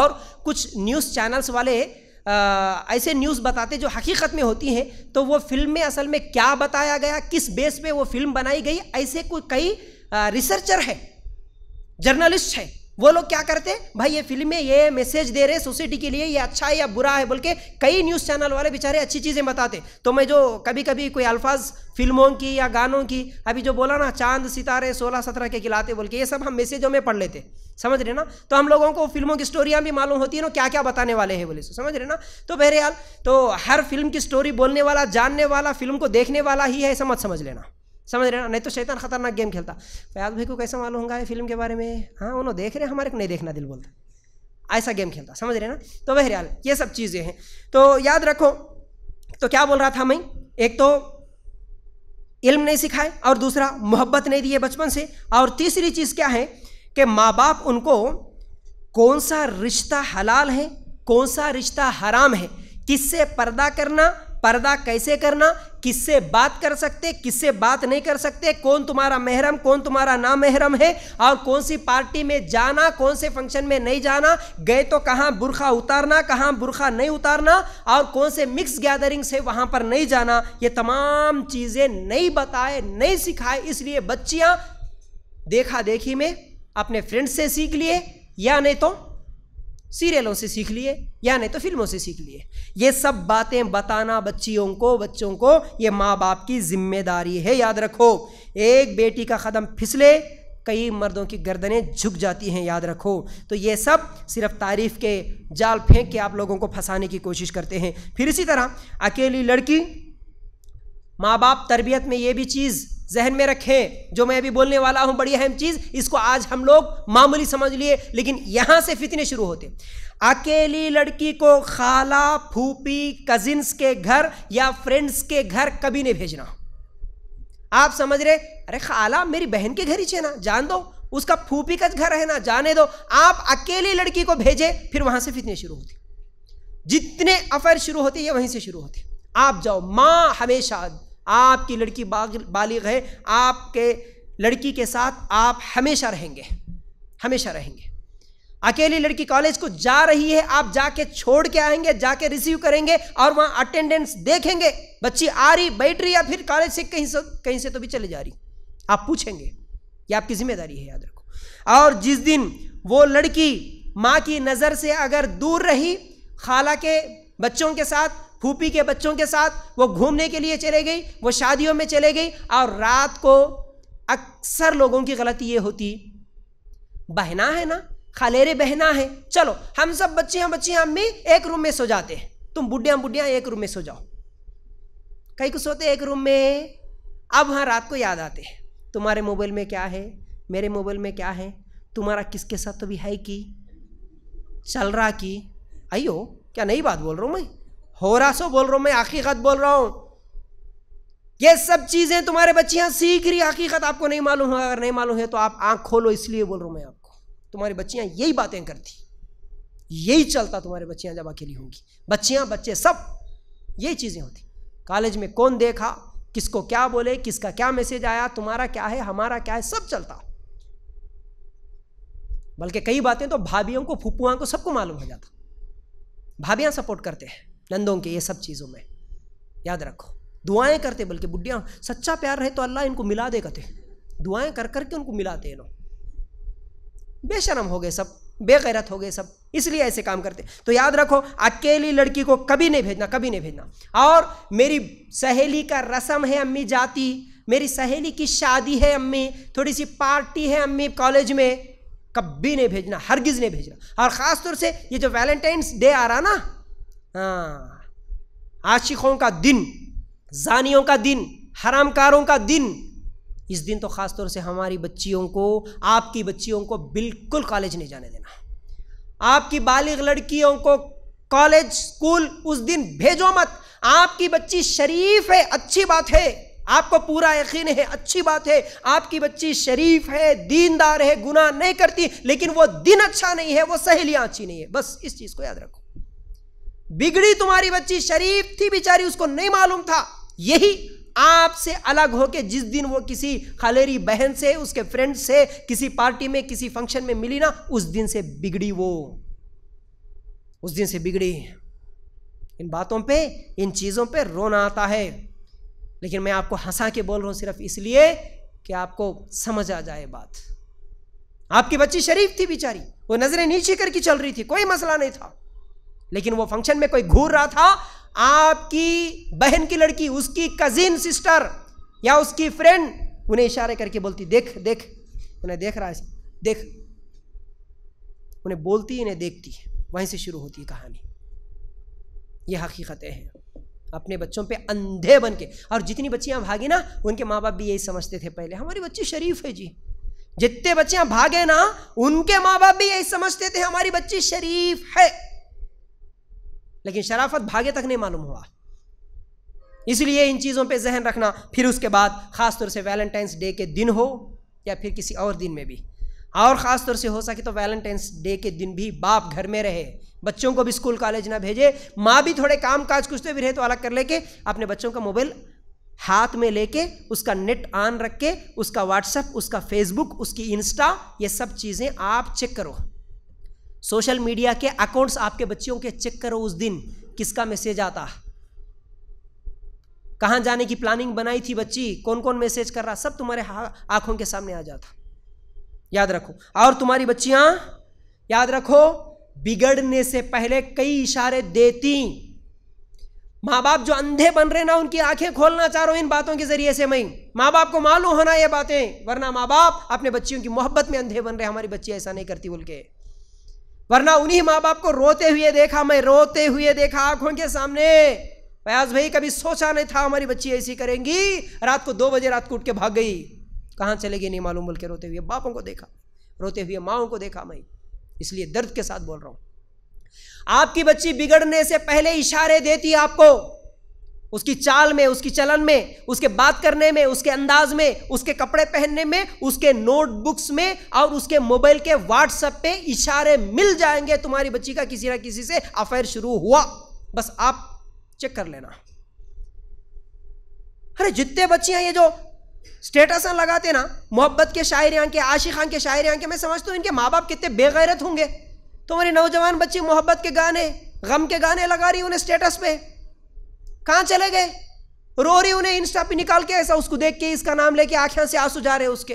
और कुछ न्यूज़ चैनल्स वाले आ, ऐसे न्यूज़ बताते जो हकीकत में होती हैं तो वो फिल्म में असल में क्या बताया गया किस बेस पे वो फिल्म बनाई गई ऐसे कोई कई रिसर्चर हैं जर्नलिस्ट हैं वो लोग क्या करते भाई ये फिल्में ये मैसेज दे रहे सोसाइटी के लिए ये अच्छा है या बुरा है बोल के कई न्यूज़ चैनल वाले बेचारे अच्छी चीज़ें बताते तो मैं जो कभी कभी कोई अल्फाज फिल्मों की या गानों की अभी जो बोला ना चांद सितारे सोलह सत्रह के खिलाते बोल के ये सब हम मैसेजों में पढ़ लेते समझ रहे ना तो हम लोगों को फिल्मों की स्टोरियाँ भी मालूम होती है ना क्या क्या बताने वाले हैं बोले समझ रहे ना तो बहरहाल तो हर फिल्म की स्टोरी बोलने वाला जानने वाला फिल्म को देखने वाला ही है ऐसा मत समझ लेना समझ रहे ना नहीं तो शैतान खतरनाक गेम खेलता फयाज भाई को कैसा मालूम होगा ये फिल्म के बारे में हाँ उन्होंने देख रहे हैं हमारे को नहीं देखना दिल बोलता ऐसा गेम खेलता समझ रहे ना तो बहरहाल ये सब चीज़ें हैं तो याद रखो तो क्या बोल रहा था मैं एक तो इल्म नहीं सिखाए और दूसरा मोहब्बत नहीं दिए बचपन से और तीसरी चीज़ क्या है कि माँ बाप उनको कौन सा रिश्ता हलाल है कौन सा रिश्ता हराम है किससे पर्दा करना पर्दा कैसे करना किससे बात कर सकते किससे बात नहीं कर सकते कौन तुम्हारा महरम कौन तुम्हारा ना महरम है और कौन सी पार्टी में जाना कौन से फंक्शन में नहीं जाना गए तो कहाँ बुरखा उतारना कहाँ बुरखा नहीं उतारना और कौन से मिक्स गैदरिंग से वहाँ पर नहीं जाना ये तमाम चीज़ें नहीं बताए नहीं सिखाए इसलिए बच्चियाँ देखा देखी में अपने फ्रेंड्स से सीख लिए या नहीं तो सीरियलों से सीख लिए या नहीं तो फिल्मों से सीख लिए ये सब बातें बताना बच्चियों को बच्चों को ये माँ बाप की जिम्मेदारी है याद रखो एक बेटी का कदम फिसले कई मर्दों की गर्दनें झुक जाती हैं याद रखो तो ये सब सिर्फ तारीफ के जाल फेंक के आप लोगों को फंसाने की कोशिश करते हैं फिर इसी तरह अकेली लड़की माँ बाप तरबियत में ये भी चीज़ जहन में रखें जो मैं अभी बोलने वाला हूँ बड़ी अहम चीज़ इसको आज हम लोग मामूली समझ लिए लेकिन यहाँ से फितने शुरू होते अकेली लड़की को खाला फूपी कजिन्स के घर या फ्रेंड्स के घर कभी नहीं भेजना आप समझ रहे अरे खाला मेरी बहन के घर ही छेना जान दो उसका फूपी का घर है ना जाने दो आप अकेली लड़की को भेजे फिर वहां से फितने शुरू होते जितने अफेयर शुरू होते ये वहीं से शुरू होते आप जाओ माँ हमेशा आपकी लड़की बालिग है आपके लड़की के साथ आप हमेशा रहेंगे हमेशा रहेंगे अकेली लड़की कॉलेज को जा रही है आप जाके छोड़ के आएंगे जाके रिसीव करेंगे और वहाँ अटेंडेंस देखेंगे बच्ची आ रही बैठ रही या फिर कॉलेज से कहीं से कहीं से तो भी चले जा रही आप पूछेंगे ये आपकी जिम्मेदारी है याद रखो और जिस दिन वो लड़की माँ की नज़र से अगर दूर रही खाला के बच्चों के साथ फूपी के बच्चों के साथ वो घूमने के लिए चले गई वो शादियों में चले गई और रात को अक्सर लोगों की गलती ये होती बहना है ना खालेरे बहना है चलो हम सब बच्चियां बच्चियां अम्मी एक रूम में सो जाते हैं तुम बुढ़िया बुढ़िया एक रूम में सो जाओ कहीं को सोते एक रूम में अब हाँ रात को याद आते हैं तुम्हारे मोबाइल में क्या है मेरे मोबाइल में क्या है तुम्हारा किसके साथ तो अभी है कि चल रहा कि अयो क्या नई बात बोल रहा हूँ मैं सो बोल रहा हूं मैं हकीकत बोल रहा हूं ये सब चीजें तुम्हारे बच्चियां सीख रही हकीकत आपको नहीं मालूम है अगर नहीं मालूम है तो आप आंख खोलो इसलिए बोल रहा हूं मैं आपको तुम्हारी बच्चियां यही बातें करती यही चलता तुम्हारी बच्चियां जब अकेली होंगी बच्चियां बच्चे सब यही चीजें होती कॉलेज में कौन देखा किसको क्या बोले किसका क्या मैसेज आया तुम्हारा क्या है हमारा क्या है सब चलता बल्कि कई बातें तो भाभीियों को फुपुआ को सबको मालूम हो जाता भाभीियां सपोर्ट करते हैं नंदों के ये सब चीज़ों में याद रखो दुआएं करते बल्कि बुढ़िया सच्चा प्यार रहे तो अल्लाह इनको मिला दे कहते दुआएं कर करके उनको मिलाते हैं लोग बेशरम हो गए सब बेगैरत हो गए सब इसलिए ऐसे काम करते तो याद रखो अकेली लड़की को कभी नहीं भेजना कभी नहीं भेजना और मेरी सहेली का रसम है अम्मी जाती मेरी सहेली की शादी है अम्मी थोड़ी सी पार्टी है अम्मी कॉलेज में कभी नहीं भेजना हरगिज़ नहीं भेजना और ख़ास तौर से ये जो वैलेंटाइंस डे आ रहा ना हाँ। आशिकों का दिन जानियों का दिन हरामकारों का दिन इस दिन तो ख़ास तौर से हमारी बच्चियों को आपकी बच्चियों को बिल्कुल कॉलेज नहीं जाने देना आपकी बालिग लड़कियों को कॉलेज स्कूल उस दिन भेजो मत आपकी बच्ची शरीफ है अच्छी बात है आपको पूरा यकीन है अच्छी बात है आपकी बच्ची शरीफ है दीनदार है गुनाह नहीं करती लेकिन वो दिन अच्छा नहीं है वो सहेलियाँ अच्छी नहीं है बस इस चीज़ को याद रखो बिगड़ी तुम्हारी बच्ची शरीफ थी बेचारी उसको नहीं मालूम था यही आपसे अलग होके जिस दिन वो किसी खलेरी बहन से उसके फ्रेंड से किसी पार्टी में किसी फंक्शन में मिली ना उस दिन से बिगड़ी वो उस दिन से बिगड़ी इन बातों पे इन चीज़ों पे रोना आता है लेकिन मैं आपको हंसा के बोल रहा हूं सिर्फ इसलिए कि आपको समझ आ जाए बात आपकी बच्ची शरीफ थी बेचारी वो नज़रें नीचे करके चल रही थी कोई मसला नहीं था लेकिन वो फंक्शन में कोई घूर रहा था आपकी बहन की लड़की उसकी कजिन सिस्टर या उसकी फ्रेंड उन्हें इशारे करके बोलती देख देख उन्हें देख रहा है देख उन्हें बोलती उन्हें देखती है वहीं से शुरू होती है कहानी ये हकीकतें हैं अपने बच्चों पे अंधे बन के और जितनी बच्चियां भागी ना उनके माँ बाप भी यही समझते थे पहले हमारी बच्चे शरीफ है जी जितने बच्चियां भागे ना उनके माँ बाप भी यही समझते थे हमारी बच्ची शरीफ है लेकिन शराफत भागे तक नहीं मालूम हुआ इसलिए इन चीज़ों पे जहन रखना फिर उसके बाद ख़ास तौर से वैलेंटाइंस डे के दिन हो या फिर किसी और दिन में भी और ख़ास तौर से हो सके तो वैलेंटाइंस डे के दिन भी बाप घर में रहे बच्चों को भी स्कूल कॉलेज ना भेजे माँ भी थोड़े काम काज कुछ तो भी रहे तो अलग कर लेके अपने बच्चों का मोबाइल हाथ में लेके उसका नेट ऑन रख के उसका व्हाट्सएप उसका फेसबुक उसकी इंस्टा ये सब चीज़ें आप चेक करो सोशल मीडिया के अकाउंट्स आपके बच्चियों के चेक करो उस दिन किसका मैसेज आता कहाँ जाने की प्लानिंग बनाई थी बच्ची कौन कौन मैसेज कर रहा सब तुम्हारे आंखों के सामने आ जाता याद रखो और तुम्हारी बच्चियां याद रखो बिगड़ने से पहले कई इशारे देती माँ बाप जो अंधे बन रहे ना उनकी आंखें खोलना चाह रहा हूं इन बातों के जरिए से मैं माँ बाप को मालूम होना ये बातें वरना माँ बाप अपने बच्चियों की मोहब्बत में अंधे बन रहे हमारी बच्ची ऐसा नहीं करती बोल के वरना उन्हीं माँ बाप को रोते हुए देखा मैं रोते हुए देखा आंखों के सामने प्याज भाई कभी सोचा नहीं था हमारी बच्ची ऐसी करेंगी रात को दो बजे रात को उठ के भाग गई कहाँ चले गई नहीं मालूम बोल के रोते हुए बापों को देखा रोते हुए माओ को देखा मैं इसलिए दर्द के साथ बोल रहा हूँ आपकी बच्ची बिगड़ने से पहले इशारे देती आपको उसकी चाल में उसकी चलन में उसके बात करने में उसके अंदाज में उसके कपड़े पहनने में उसके नोटबुक्स में और उसके मोबाइल के व्हाट्सएप पे इशारे मिल जाएंगे तुम्हारी बच्ची का किसी ना किसी से अफेयर शुरू हुआ बस आप चेक कर लेना अरे जितने बच्चियां ये जो स्टेटस लगाते ना मोहब्बत के आंके के खान के शायरियां के मैं समझता हूँ इनके माँ बाप कितने बेगैरत होंगे तुम्हारी नौजवान बच्ची मोहब्बत के गाने गम के गाने लगा रही उन्हें स्टेटस पे कहां चले गए रो रही उन्हें इंस्टा पे निकाल के ऐसा उसको देख के इसका नाम लेके आंखें से आंसू जा रहे उसके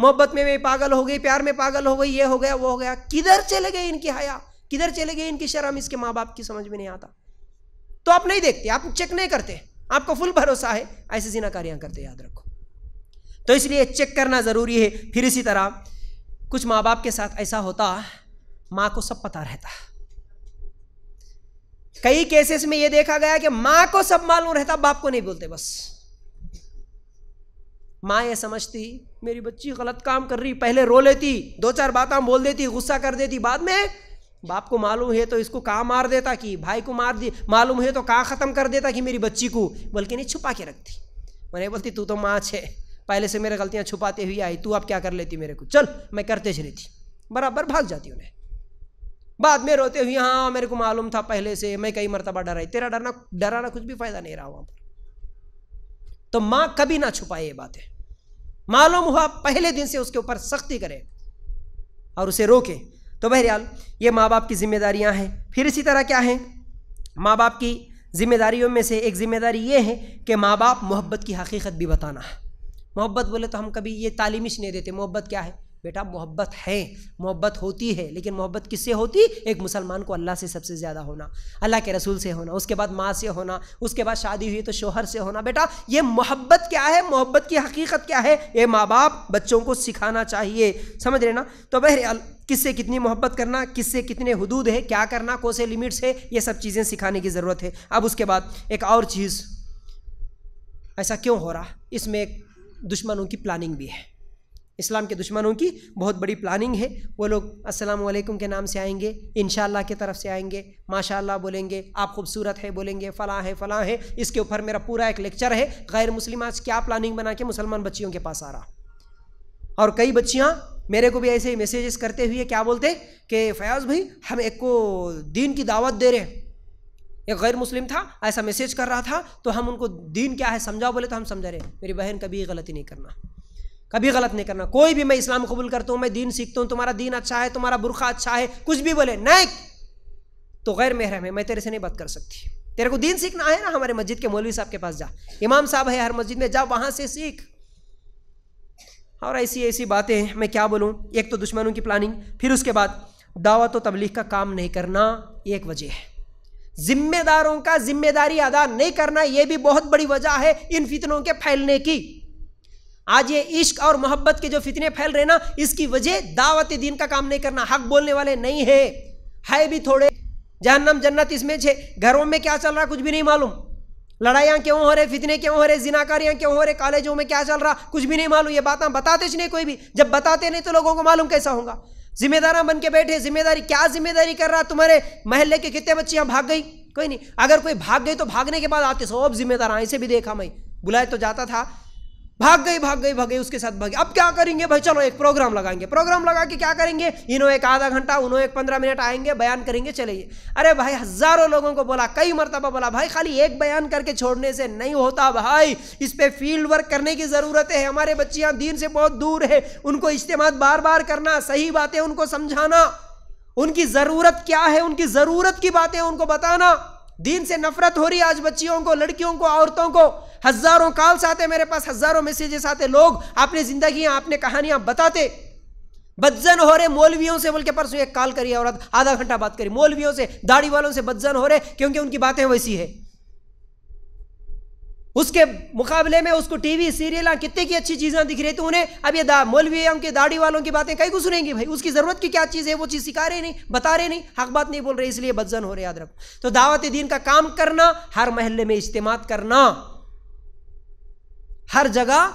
मोहब्बत में भी पागल हो गई प्यार में पागल हो गई ये हो गया वो हो गया किधर चले गए इनकी हया किधर चले गए इनकी शर्म इसके माँ बाप की समझ में नहीं आता तो आप नहीं देखते आप चेक नहीं करते आपको फुल भरोसा है ऐसे जिनाकारियां करते याद रखो तो इसलिए चेक करना ज़रूरी है फिर इसी तरह कुछ माँ बाप के साथ ऐसा होता माँ को सब पता रहता कई केसेस में यह देखा गया कि मां को सब मालूम रहता बाप को नहीं बोलते बस माँ यह समझती मेरी बच्ची गलत काम कर रही पहले रो लेती दो चार बातें बोल देती गुस्सा कर देती बाद में बाप को मालूम है तो इसको कहाँ मार देता कि भाई को मार दी मालूम है तो कहाँ ख़त्म कर देता कि मेरी बच्ची को बल्कि नहीं छुपा के रखती नहीं बोलती तू तो माँ छे पहले से मेरे गलतियां छुपाते हुए आई तू अब क्या कर लेती मेरे को चल मैं करते चली थी बराबर भाग जाती उन्हें बाद में रोते हुए हाँ मेरे को मालूम था पहले से मैं कई मरतबा डरा तेरा डरना डराना कुछ भी फायदा नहीं रहा वहां पर तो माँ कभी ना छुपाए ये बातें मालूम हुआ पहले दिन से उसके ऊपर सख्ती करे और उसे रोके तो बहरियाल ये माँ बाप की जिम्मेदारियाँ हैं फिर इसी तरह क्या है माँ बाप की जिम्मेदारियों में से एक जिम्मेदारी ये है कि माँ बाप मोहब्बत की हकीकत भी बताना मोहब्बत बोले तो हम कभी ये तालीमिश नहीं देते मोहब्बत क्या है बेटा मोहब्बत है मोहब्बत होती है लेकिन मोहब्बत किससे होती एक मुसलमान को अल्लाह से सबसे ज़्यादा होना अल्लाह के रसूल से होना उसके बाद माँ से होना उसके बाद शादी हुई तो शोहर से होना बेटा ये मोहब्बत क्या है मोहब्बत की हकीकत क्या है ये माँ बाप बच्चों को सिखाना चाहिए समझ रहे ना तो बहर किससे कितनी मोहब्बत करना किससे कितने हदूद है क्या करना कौन से लिमिट्स है ये सब चीज़ें सिखाने की ज़रूरत है अब उसके बाद एक और चीज़ ऐसा क्यों हो रहा इसमें दुश्मनों की प्लानिंग भी है इस्लाम के दुश्मनों की बहुत बड़ी प्लानिंग है वो लोग अस्सलाम वालेकुम के नाम से आएंगे इन की तरफ से आएंगे माशाल्लाह बोलेंगे आप खूबसूरत है बोलेंगे फ़लाँ है फ़लाँ है इसके ऊपर मेरा पूरा एक लेक्चर है गैर मुस्लिम आज क्या प्लानिंग बना के मुसलमान बच्चियों के पास आ रहा और कई बच्चियाँ मेरे को भी ऐसे ही मैसेजेस करते हुए क्या बोलते कि फयाज भाई हम एक को दीन की दावत दे रहे हैं एक गैर मुस्लिम था ऐसा मैसेज कर रहा था तो हम उनको दीन क्या है समझाओ बोले तो हम समझा रहे मेरी बहन कभी गलती नहीं करना कभी गलत नहीं करना कोई भी मैं इस्लाम कबूल करता हूँ मैं दीन सीखता हूँ तुम्हारा दीन अच्छा है तुम्हारा बुरखा अच्छा है कुछ भी बोले नहीं तो गैर महरम है मैं तेरे से नहीं बात कर सकती तेरे को दीन सीखना है ना हमारे मस्जिद के मौलवी साहब के पास जा इमाम साहब है हर मस्जिद में जा वहाँ से सीख और ऐसी ऐसी बातें मैं क्या बोलूँ एक तो दुश्मनों की प्लानिंग फिर उसके बाद दावत व तबलीग का काम नहीं करना एक वजह है जिम्मेदारों का जिम्मेदारी अदा नहीं करना यह भी बहुत बड़ी वजह है इन फितनों के फैलने की आज ये इश्क और मोहब्बत के जो फितने फैल रहे ना इसकी वजह दावत दीन का काम नहीं करना हक बोलने वाले नहीं है है भी थोड़े जहन्नम जन्नत इसमें छे घरों में क्या चल रहा कुछ भी नहीं मालूम लड़ाइयाँ क्यों हो रहे फितने क्यों हो रहे जिनाकारियाँ क्यों हो रहे कॉलेजों में क्या चल रहा कुछ भी नहीं मालूम ये बात बताते नहीं कोई भी जब बताते नहीं तो लोगों को मालूम कैसा होगा जिम्मेदारा बन के बैठे जिम्मेदारी क्या जिम्मेदारी कर रहा तुम्हारे महल्ले के कितने बच्चे यहाँ भाग गई कोई नहीं अगर कोई भाग गई तो भागने के बाद आते सो जिम्मेदार ऐसे भी देखा मैं बुलाए तो जाता था भाग गई भाग गई भाग गई उसके साथ भाग गई अब क्या करेंगे भाई चलो एक प्रोग्राम लगाएंगे प्रोग्राम लगा के क्या करेंगे इन्हों एक आधा घंटा उन्हों एक पंद्रह मिनट आएंगे बयान करेंगे चलेंगे अरे भाई हजारों लोगों को बोला कई मरतबा बोला भाई खाली एक बयान करके छोड़ने से नहीं होता भाई इस पर फील्ड वर्क करने की ज़रूरत है हमारे बच्चियाँ दीन से बहुत दूर है उनको इज्तेमाल बार बार करना सही बातें उनको समझाना उनकी ज़रूरत क्या है उनकी ज़रूरत की बातें उनको बताना दीन से नफरत हो रही है आज बच्चियों को लड़कियों को औरतों को हजारों कॉल्स आते मेरे पास हजारों मैसेजेस आते लोग अपनी जिंदगी आपने कहानियां बताते बदजन हो रहे मौलवियों से बोल के परसों एक कॉल करी औरत आधा घंटा बात करी मौलवियों से दाढ़ी वालों से बदजन हो रहे क्योंकि उनकी बातें वैसी है उसके मुकाबले में उसको टीवी सीरियल कितने की अच्छी चीज़ें दिख रही थी तो उन्हें अब ये दा, मौलवियों के दाढ़ी वालों की बातें कहीं को सुनेंगे भाई उसकी ज़रूरत की क्या चीज़ है वो चीज़ सिखा रहे नहीं बता रहे नहीं हक बात नहीं बोल रहे इसलिए बदजन हो रहे याद रखो तो दावत दीन का काम करना हर महल में इज्तेम करना हर जगह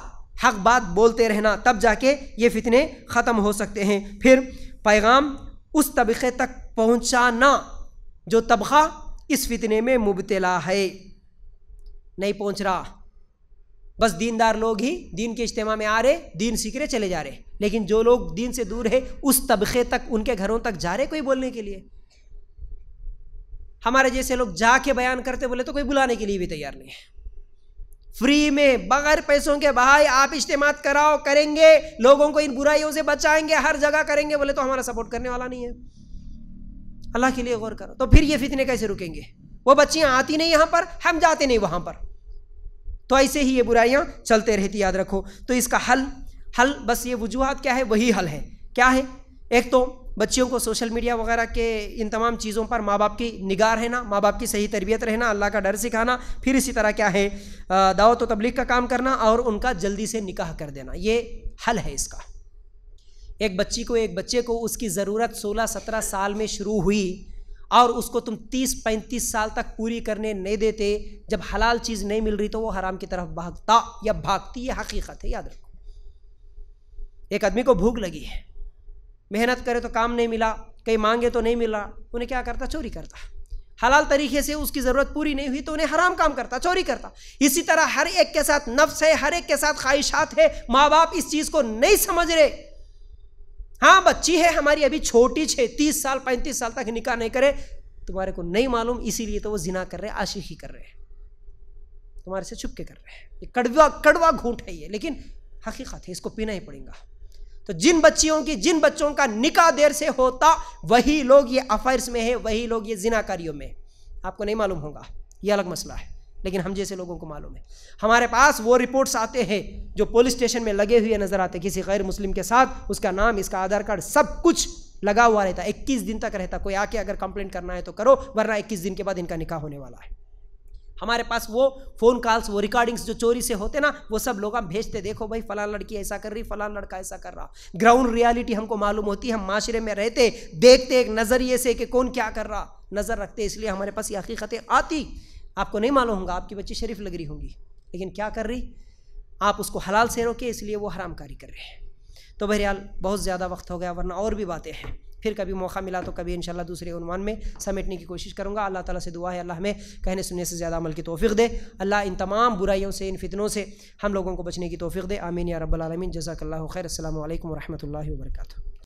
हक बात बोलते रहना तब जाके ये फितने ख़त्म हो सकते हैं फिर पैगाम उस तबके तक पहुँचाना जो तबका इस फितने में मुबतला है नहीं पहुंच रहा बस दीनदार लोग ही दीन के इज्तम में आ रहे दीन सीख रहे चले जा रहे लेकिन जो लोग दीन से दूर है उस तबके तक उनके घरों तक जा रहे कोई बोलने के लिए हमारे जैसे लोग जाके बयान करते बोले तो कोई बुलाने के लिए भी तैयार नहीं है फ्री में बगैर पैसों के भाई आप इज्तम कराओ करेंगे लोगों को इन बुराइयों से बचाएंगे हर जगह करेंगे बोले तो हमारा सपोर्ट करने वाला नहीं है अल्लाह के लिए गौर करो तो फिर ये फितने कैसे रुकेंगे वो बच्चियां आती नहीं यहां पर हम जाते नहीं वहां पर तो ऐसे ही ये बुराइयां चलते रहती याद रखो तो इसका हल हल बस ये वजूहत क्या है वही हल है क्या है एक तो बच्चियों को सोशल मीडिया वगैरह के इन तमाम चीज़ों पर माँ बाप की निगाह रहना माँ बाप की सही तरबियत रहना अल्लाह का डर सिखाना फिर इसी तरह क्या है दावत व तबलीग का काम करना और उनका जल्दी से निकाह कर देना ये हल है इसका एक बच्ची को एक बच्चे को उसकी ज़रूरत 16-17 साल में शुरू हुई और उसको तुम 30-35 साल तक पूरी करने नहीं देते जब हलाल चीज़ नहीं मिल रही तो वो हराम की तरफ भागता या भागती ये हकीकत है याद रखो एक आदमी को भूख लगी है मेहनत करे तो काम नहीं मिला कहीं मांगे तो नहीं मिला उन्हें क्या करता चोरी करता हलाल तरीके से उसकी ज़रूरत पूरी नहीं हुई तो उन्हें हराम काम करता चोरी करता इसी तरह हर एक के साथ नफ्स है हर एक के साथ ख्वाहिशात है माँ बाप इस चीज़ को नहीं समझ रहे हाँ बच्ची है हमारी अभी छोटी छः तीस साल पैंतीस साल तक निकाह नहीं करे तुम्हारे को नहीं मालूम इसीलिए तो वो जिना कर रहे हैं ही कर रहे हैं तुम्हारे से छुप के कर रहे हैं ये कड़वा कड़वा घूट है ये लेकिन हकीकत है इसको पीना ही पड़ेगा तो जिन बच्चियों की जिन बच्चों का निकाह देर से होता वही लोग ये अफेयर्स में है वही लोग ये जिनाकारियों में आपको नहीं मालूम होगा ये अलग मसला है लेकिन हम जैसे लोगों को मालूम है हमारे पास वो रिपोर्ट्स आते हैं जो पुलिस स्टेशन में लगे हुए नज़र आते किसी गैर मुस्लिम के साथ उसका नाम इसका आधार कार्ड सब कुछ लगा हुआ रहता है इक्कीस दिन तक रहता कोई आके अगर कंप्लेंट करना है तो करो वरना इक्कीस दिन के बाद इनका निकाह होने वाला है हमारे पास वो फ़ोन कॉल्स वो रिकॉर्डिंग्स जो चोरी से होते ना वो सब लोग हम भेजते देखो भाई फलान लड़की ऐसा कर रही फलान लड़का ऐसा कर रहा ग्राउंड रियलिटी हमको मालूम होती है हम माशरे में रहते देखते एक नज़रिए से कि कौन क्या कर रहा नज़र रखते इसलिए हमारे पास ये हकीकतें आती आपको नहीं मालूम होगा आपकी बच्ची शरीफ लग रही होंगी लेकिन क्या कर रही आप उसको हलाल से रोके इसलिए वो हरामकारी कर रहे हैं तो बहरहाल बहुत ज़्यादा वक्त हो गया वरना और भी बातें हैं फिर कभी मौका मिला तो कभी इंशाल्लाह दूसरे उनवान में समेटने की कोशिश करूँगा अल्लाह ताला से दुआ है अल्लाह हमें कहने सुनने से ज़्यादा अमल की तोफ़ी दे अल्लाह इन तमाम बुराइयों से इन फितनों से हम लोगों को बचने की तोफ़ी दे आमीन या रब्बल आलमीन जजाकल्ला खैर असल वरहमल वर्का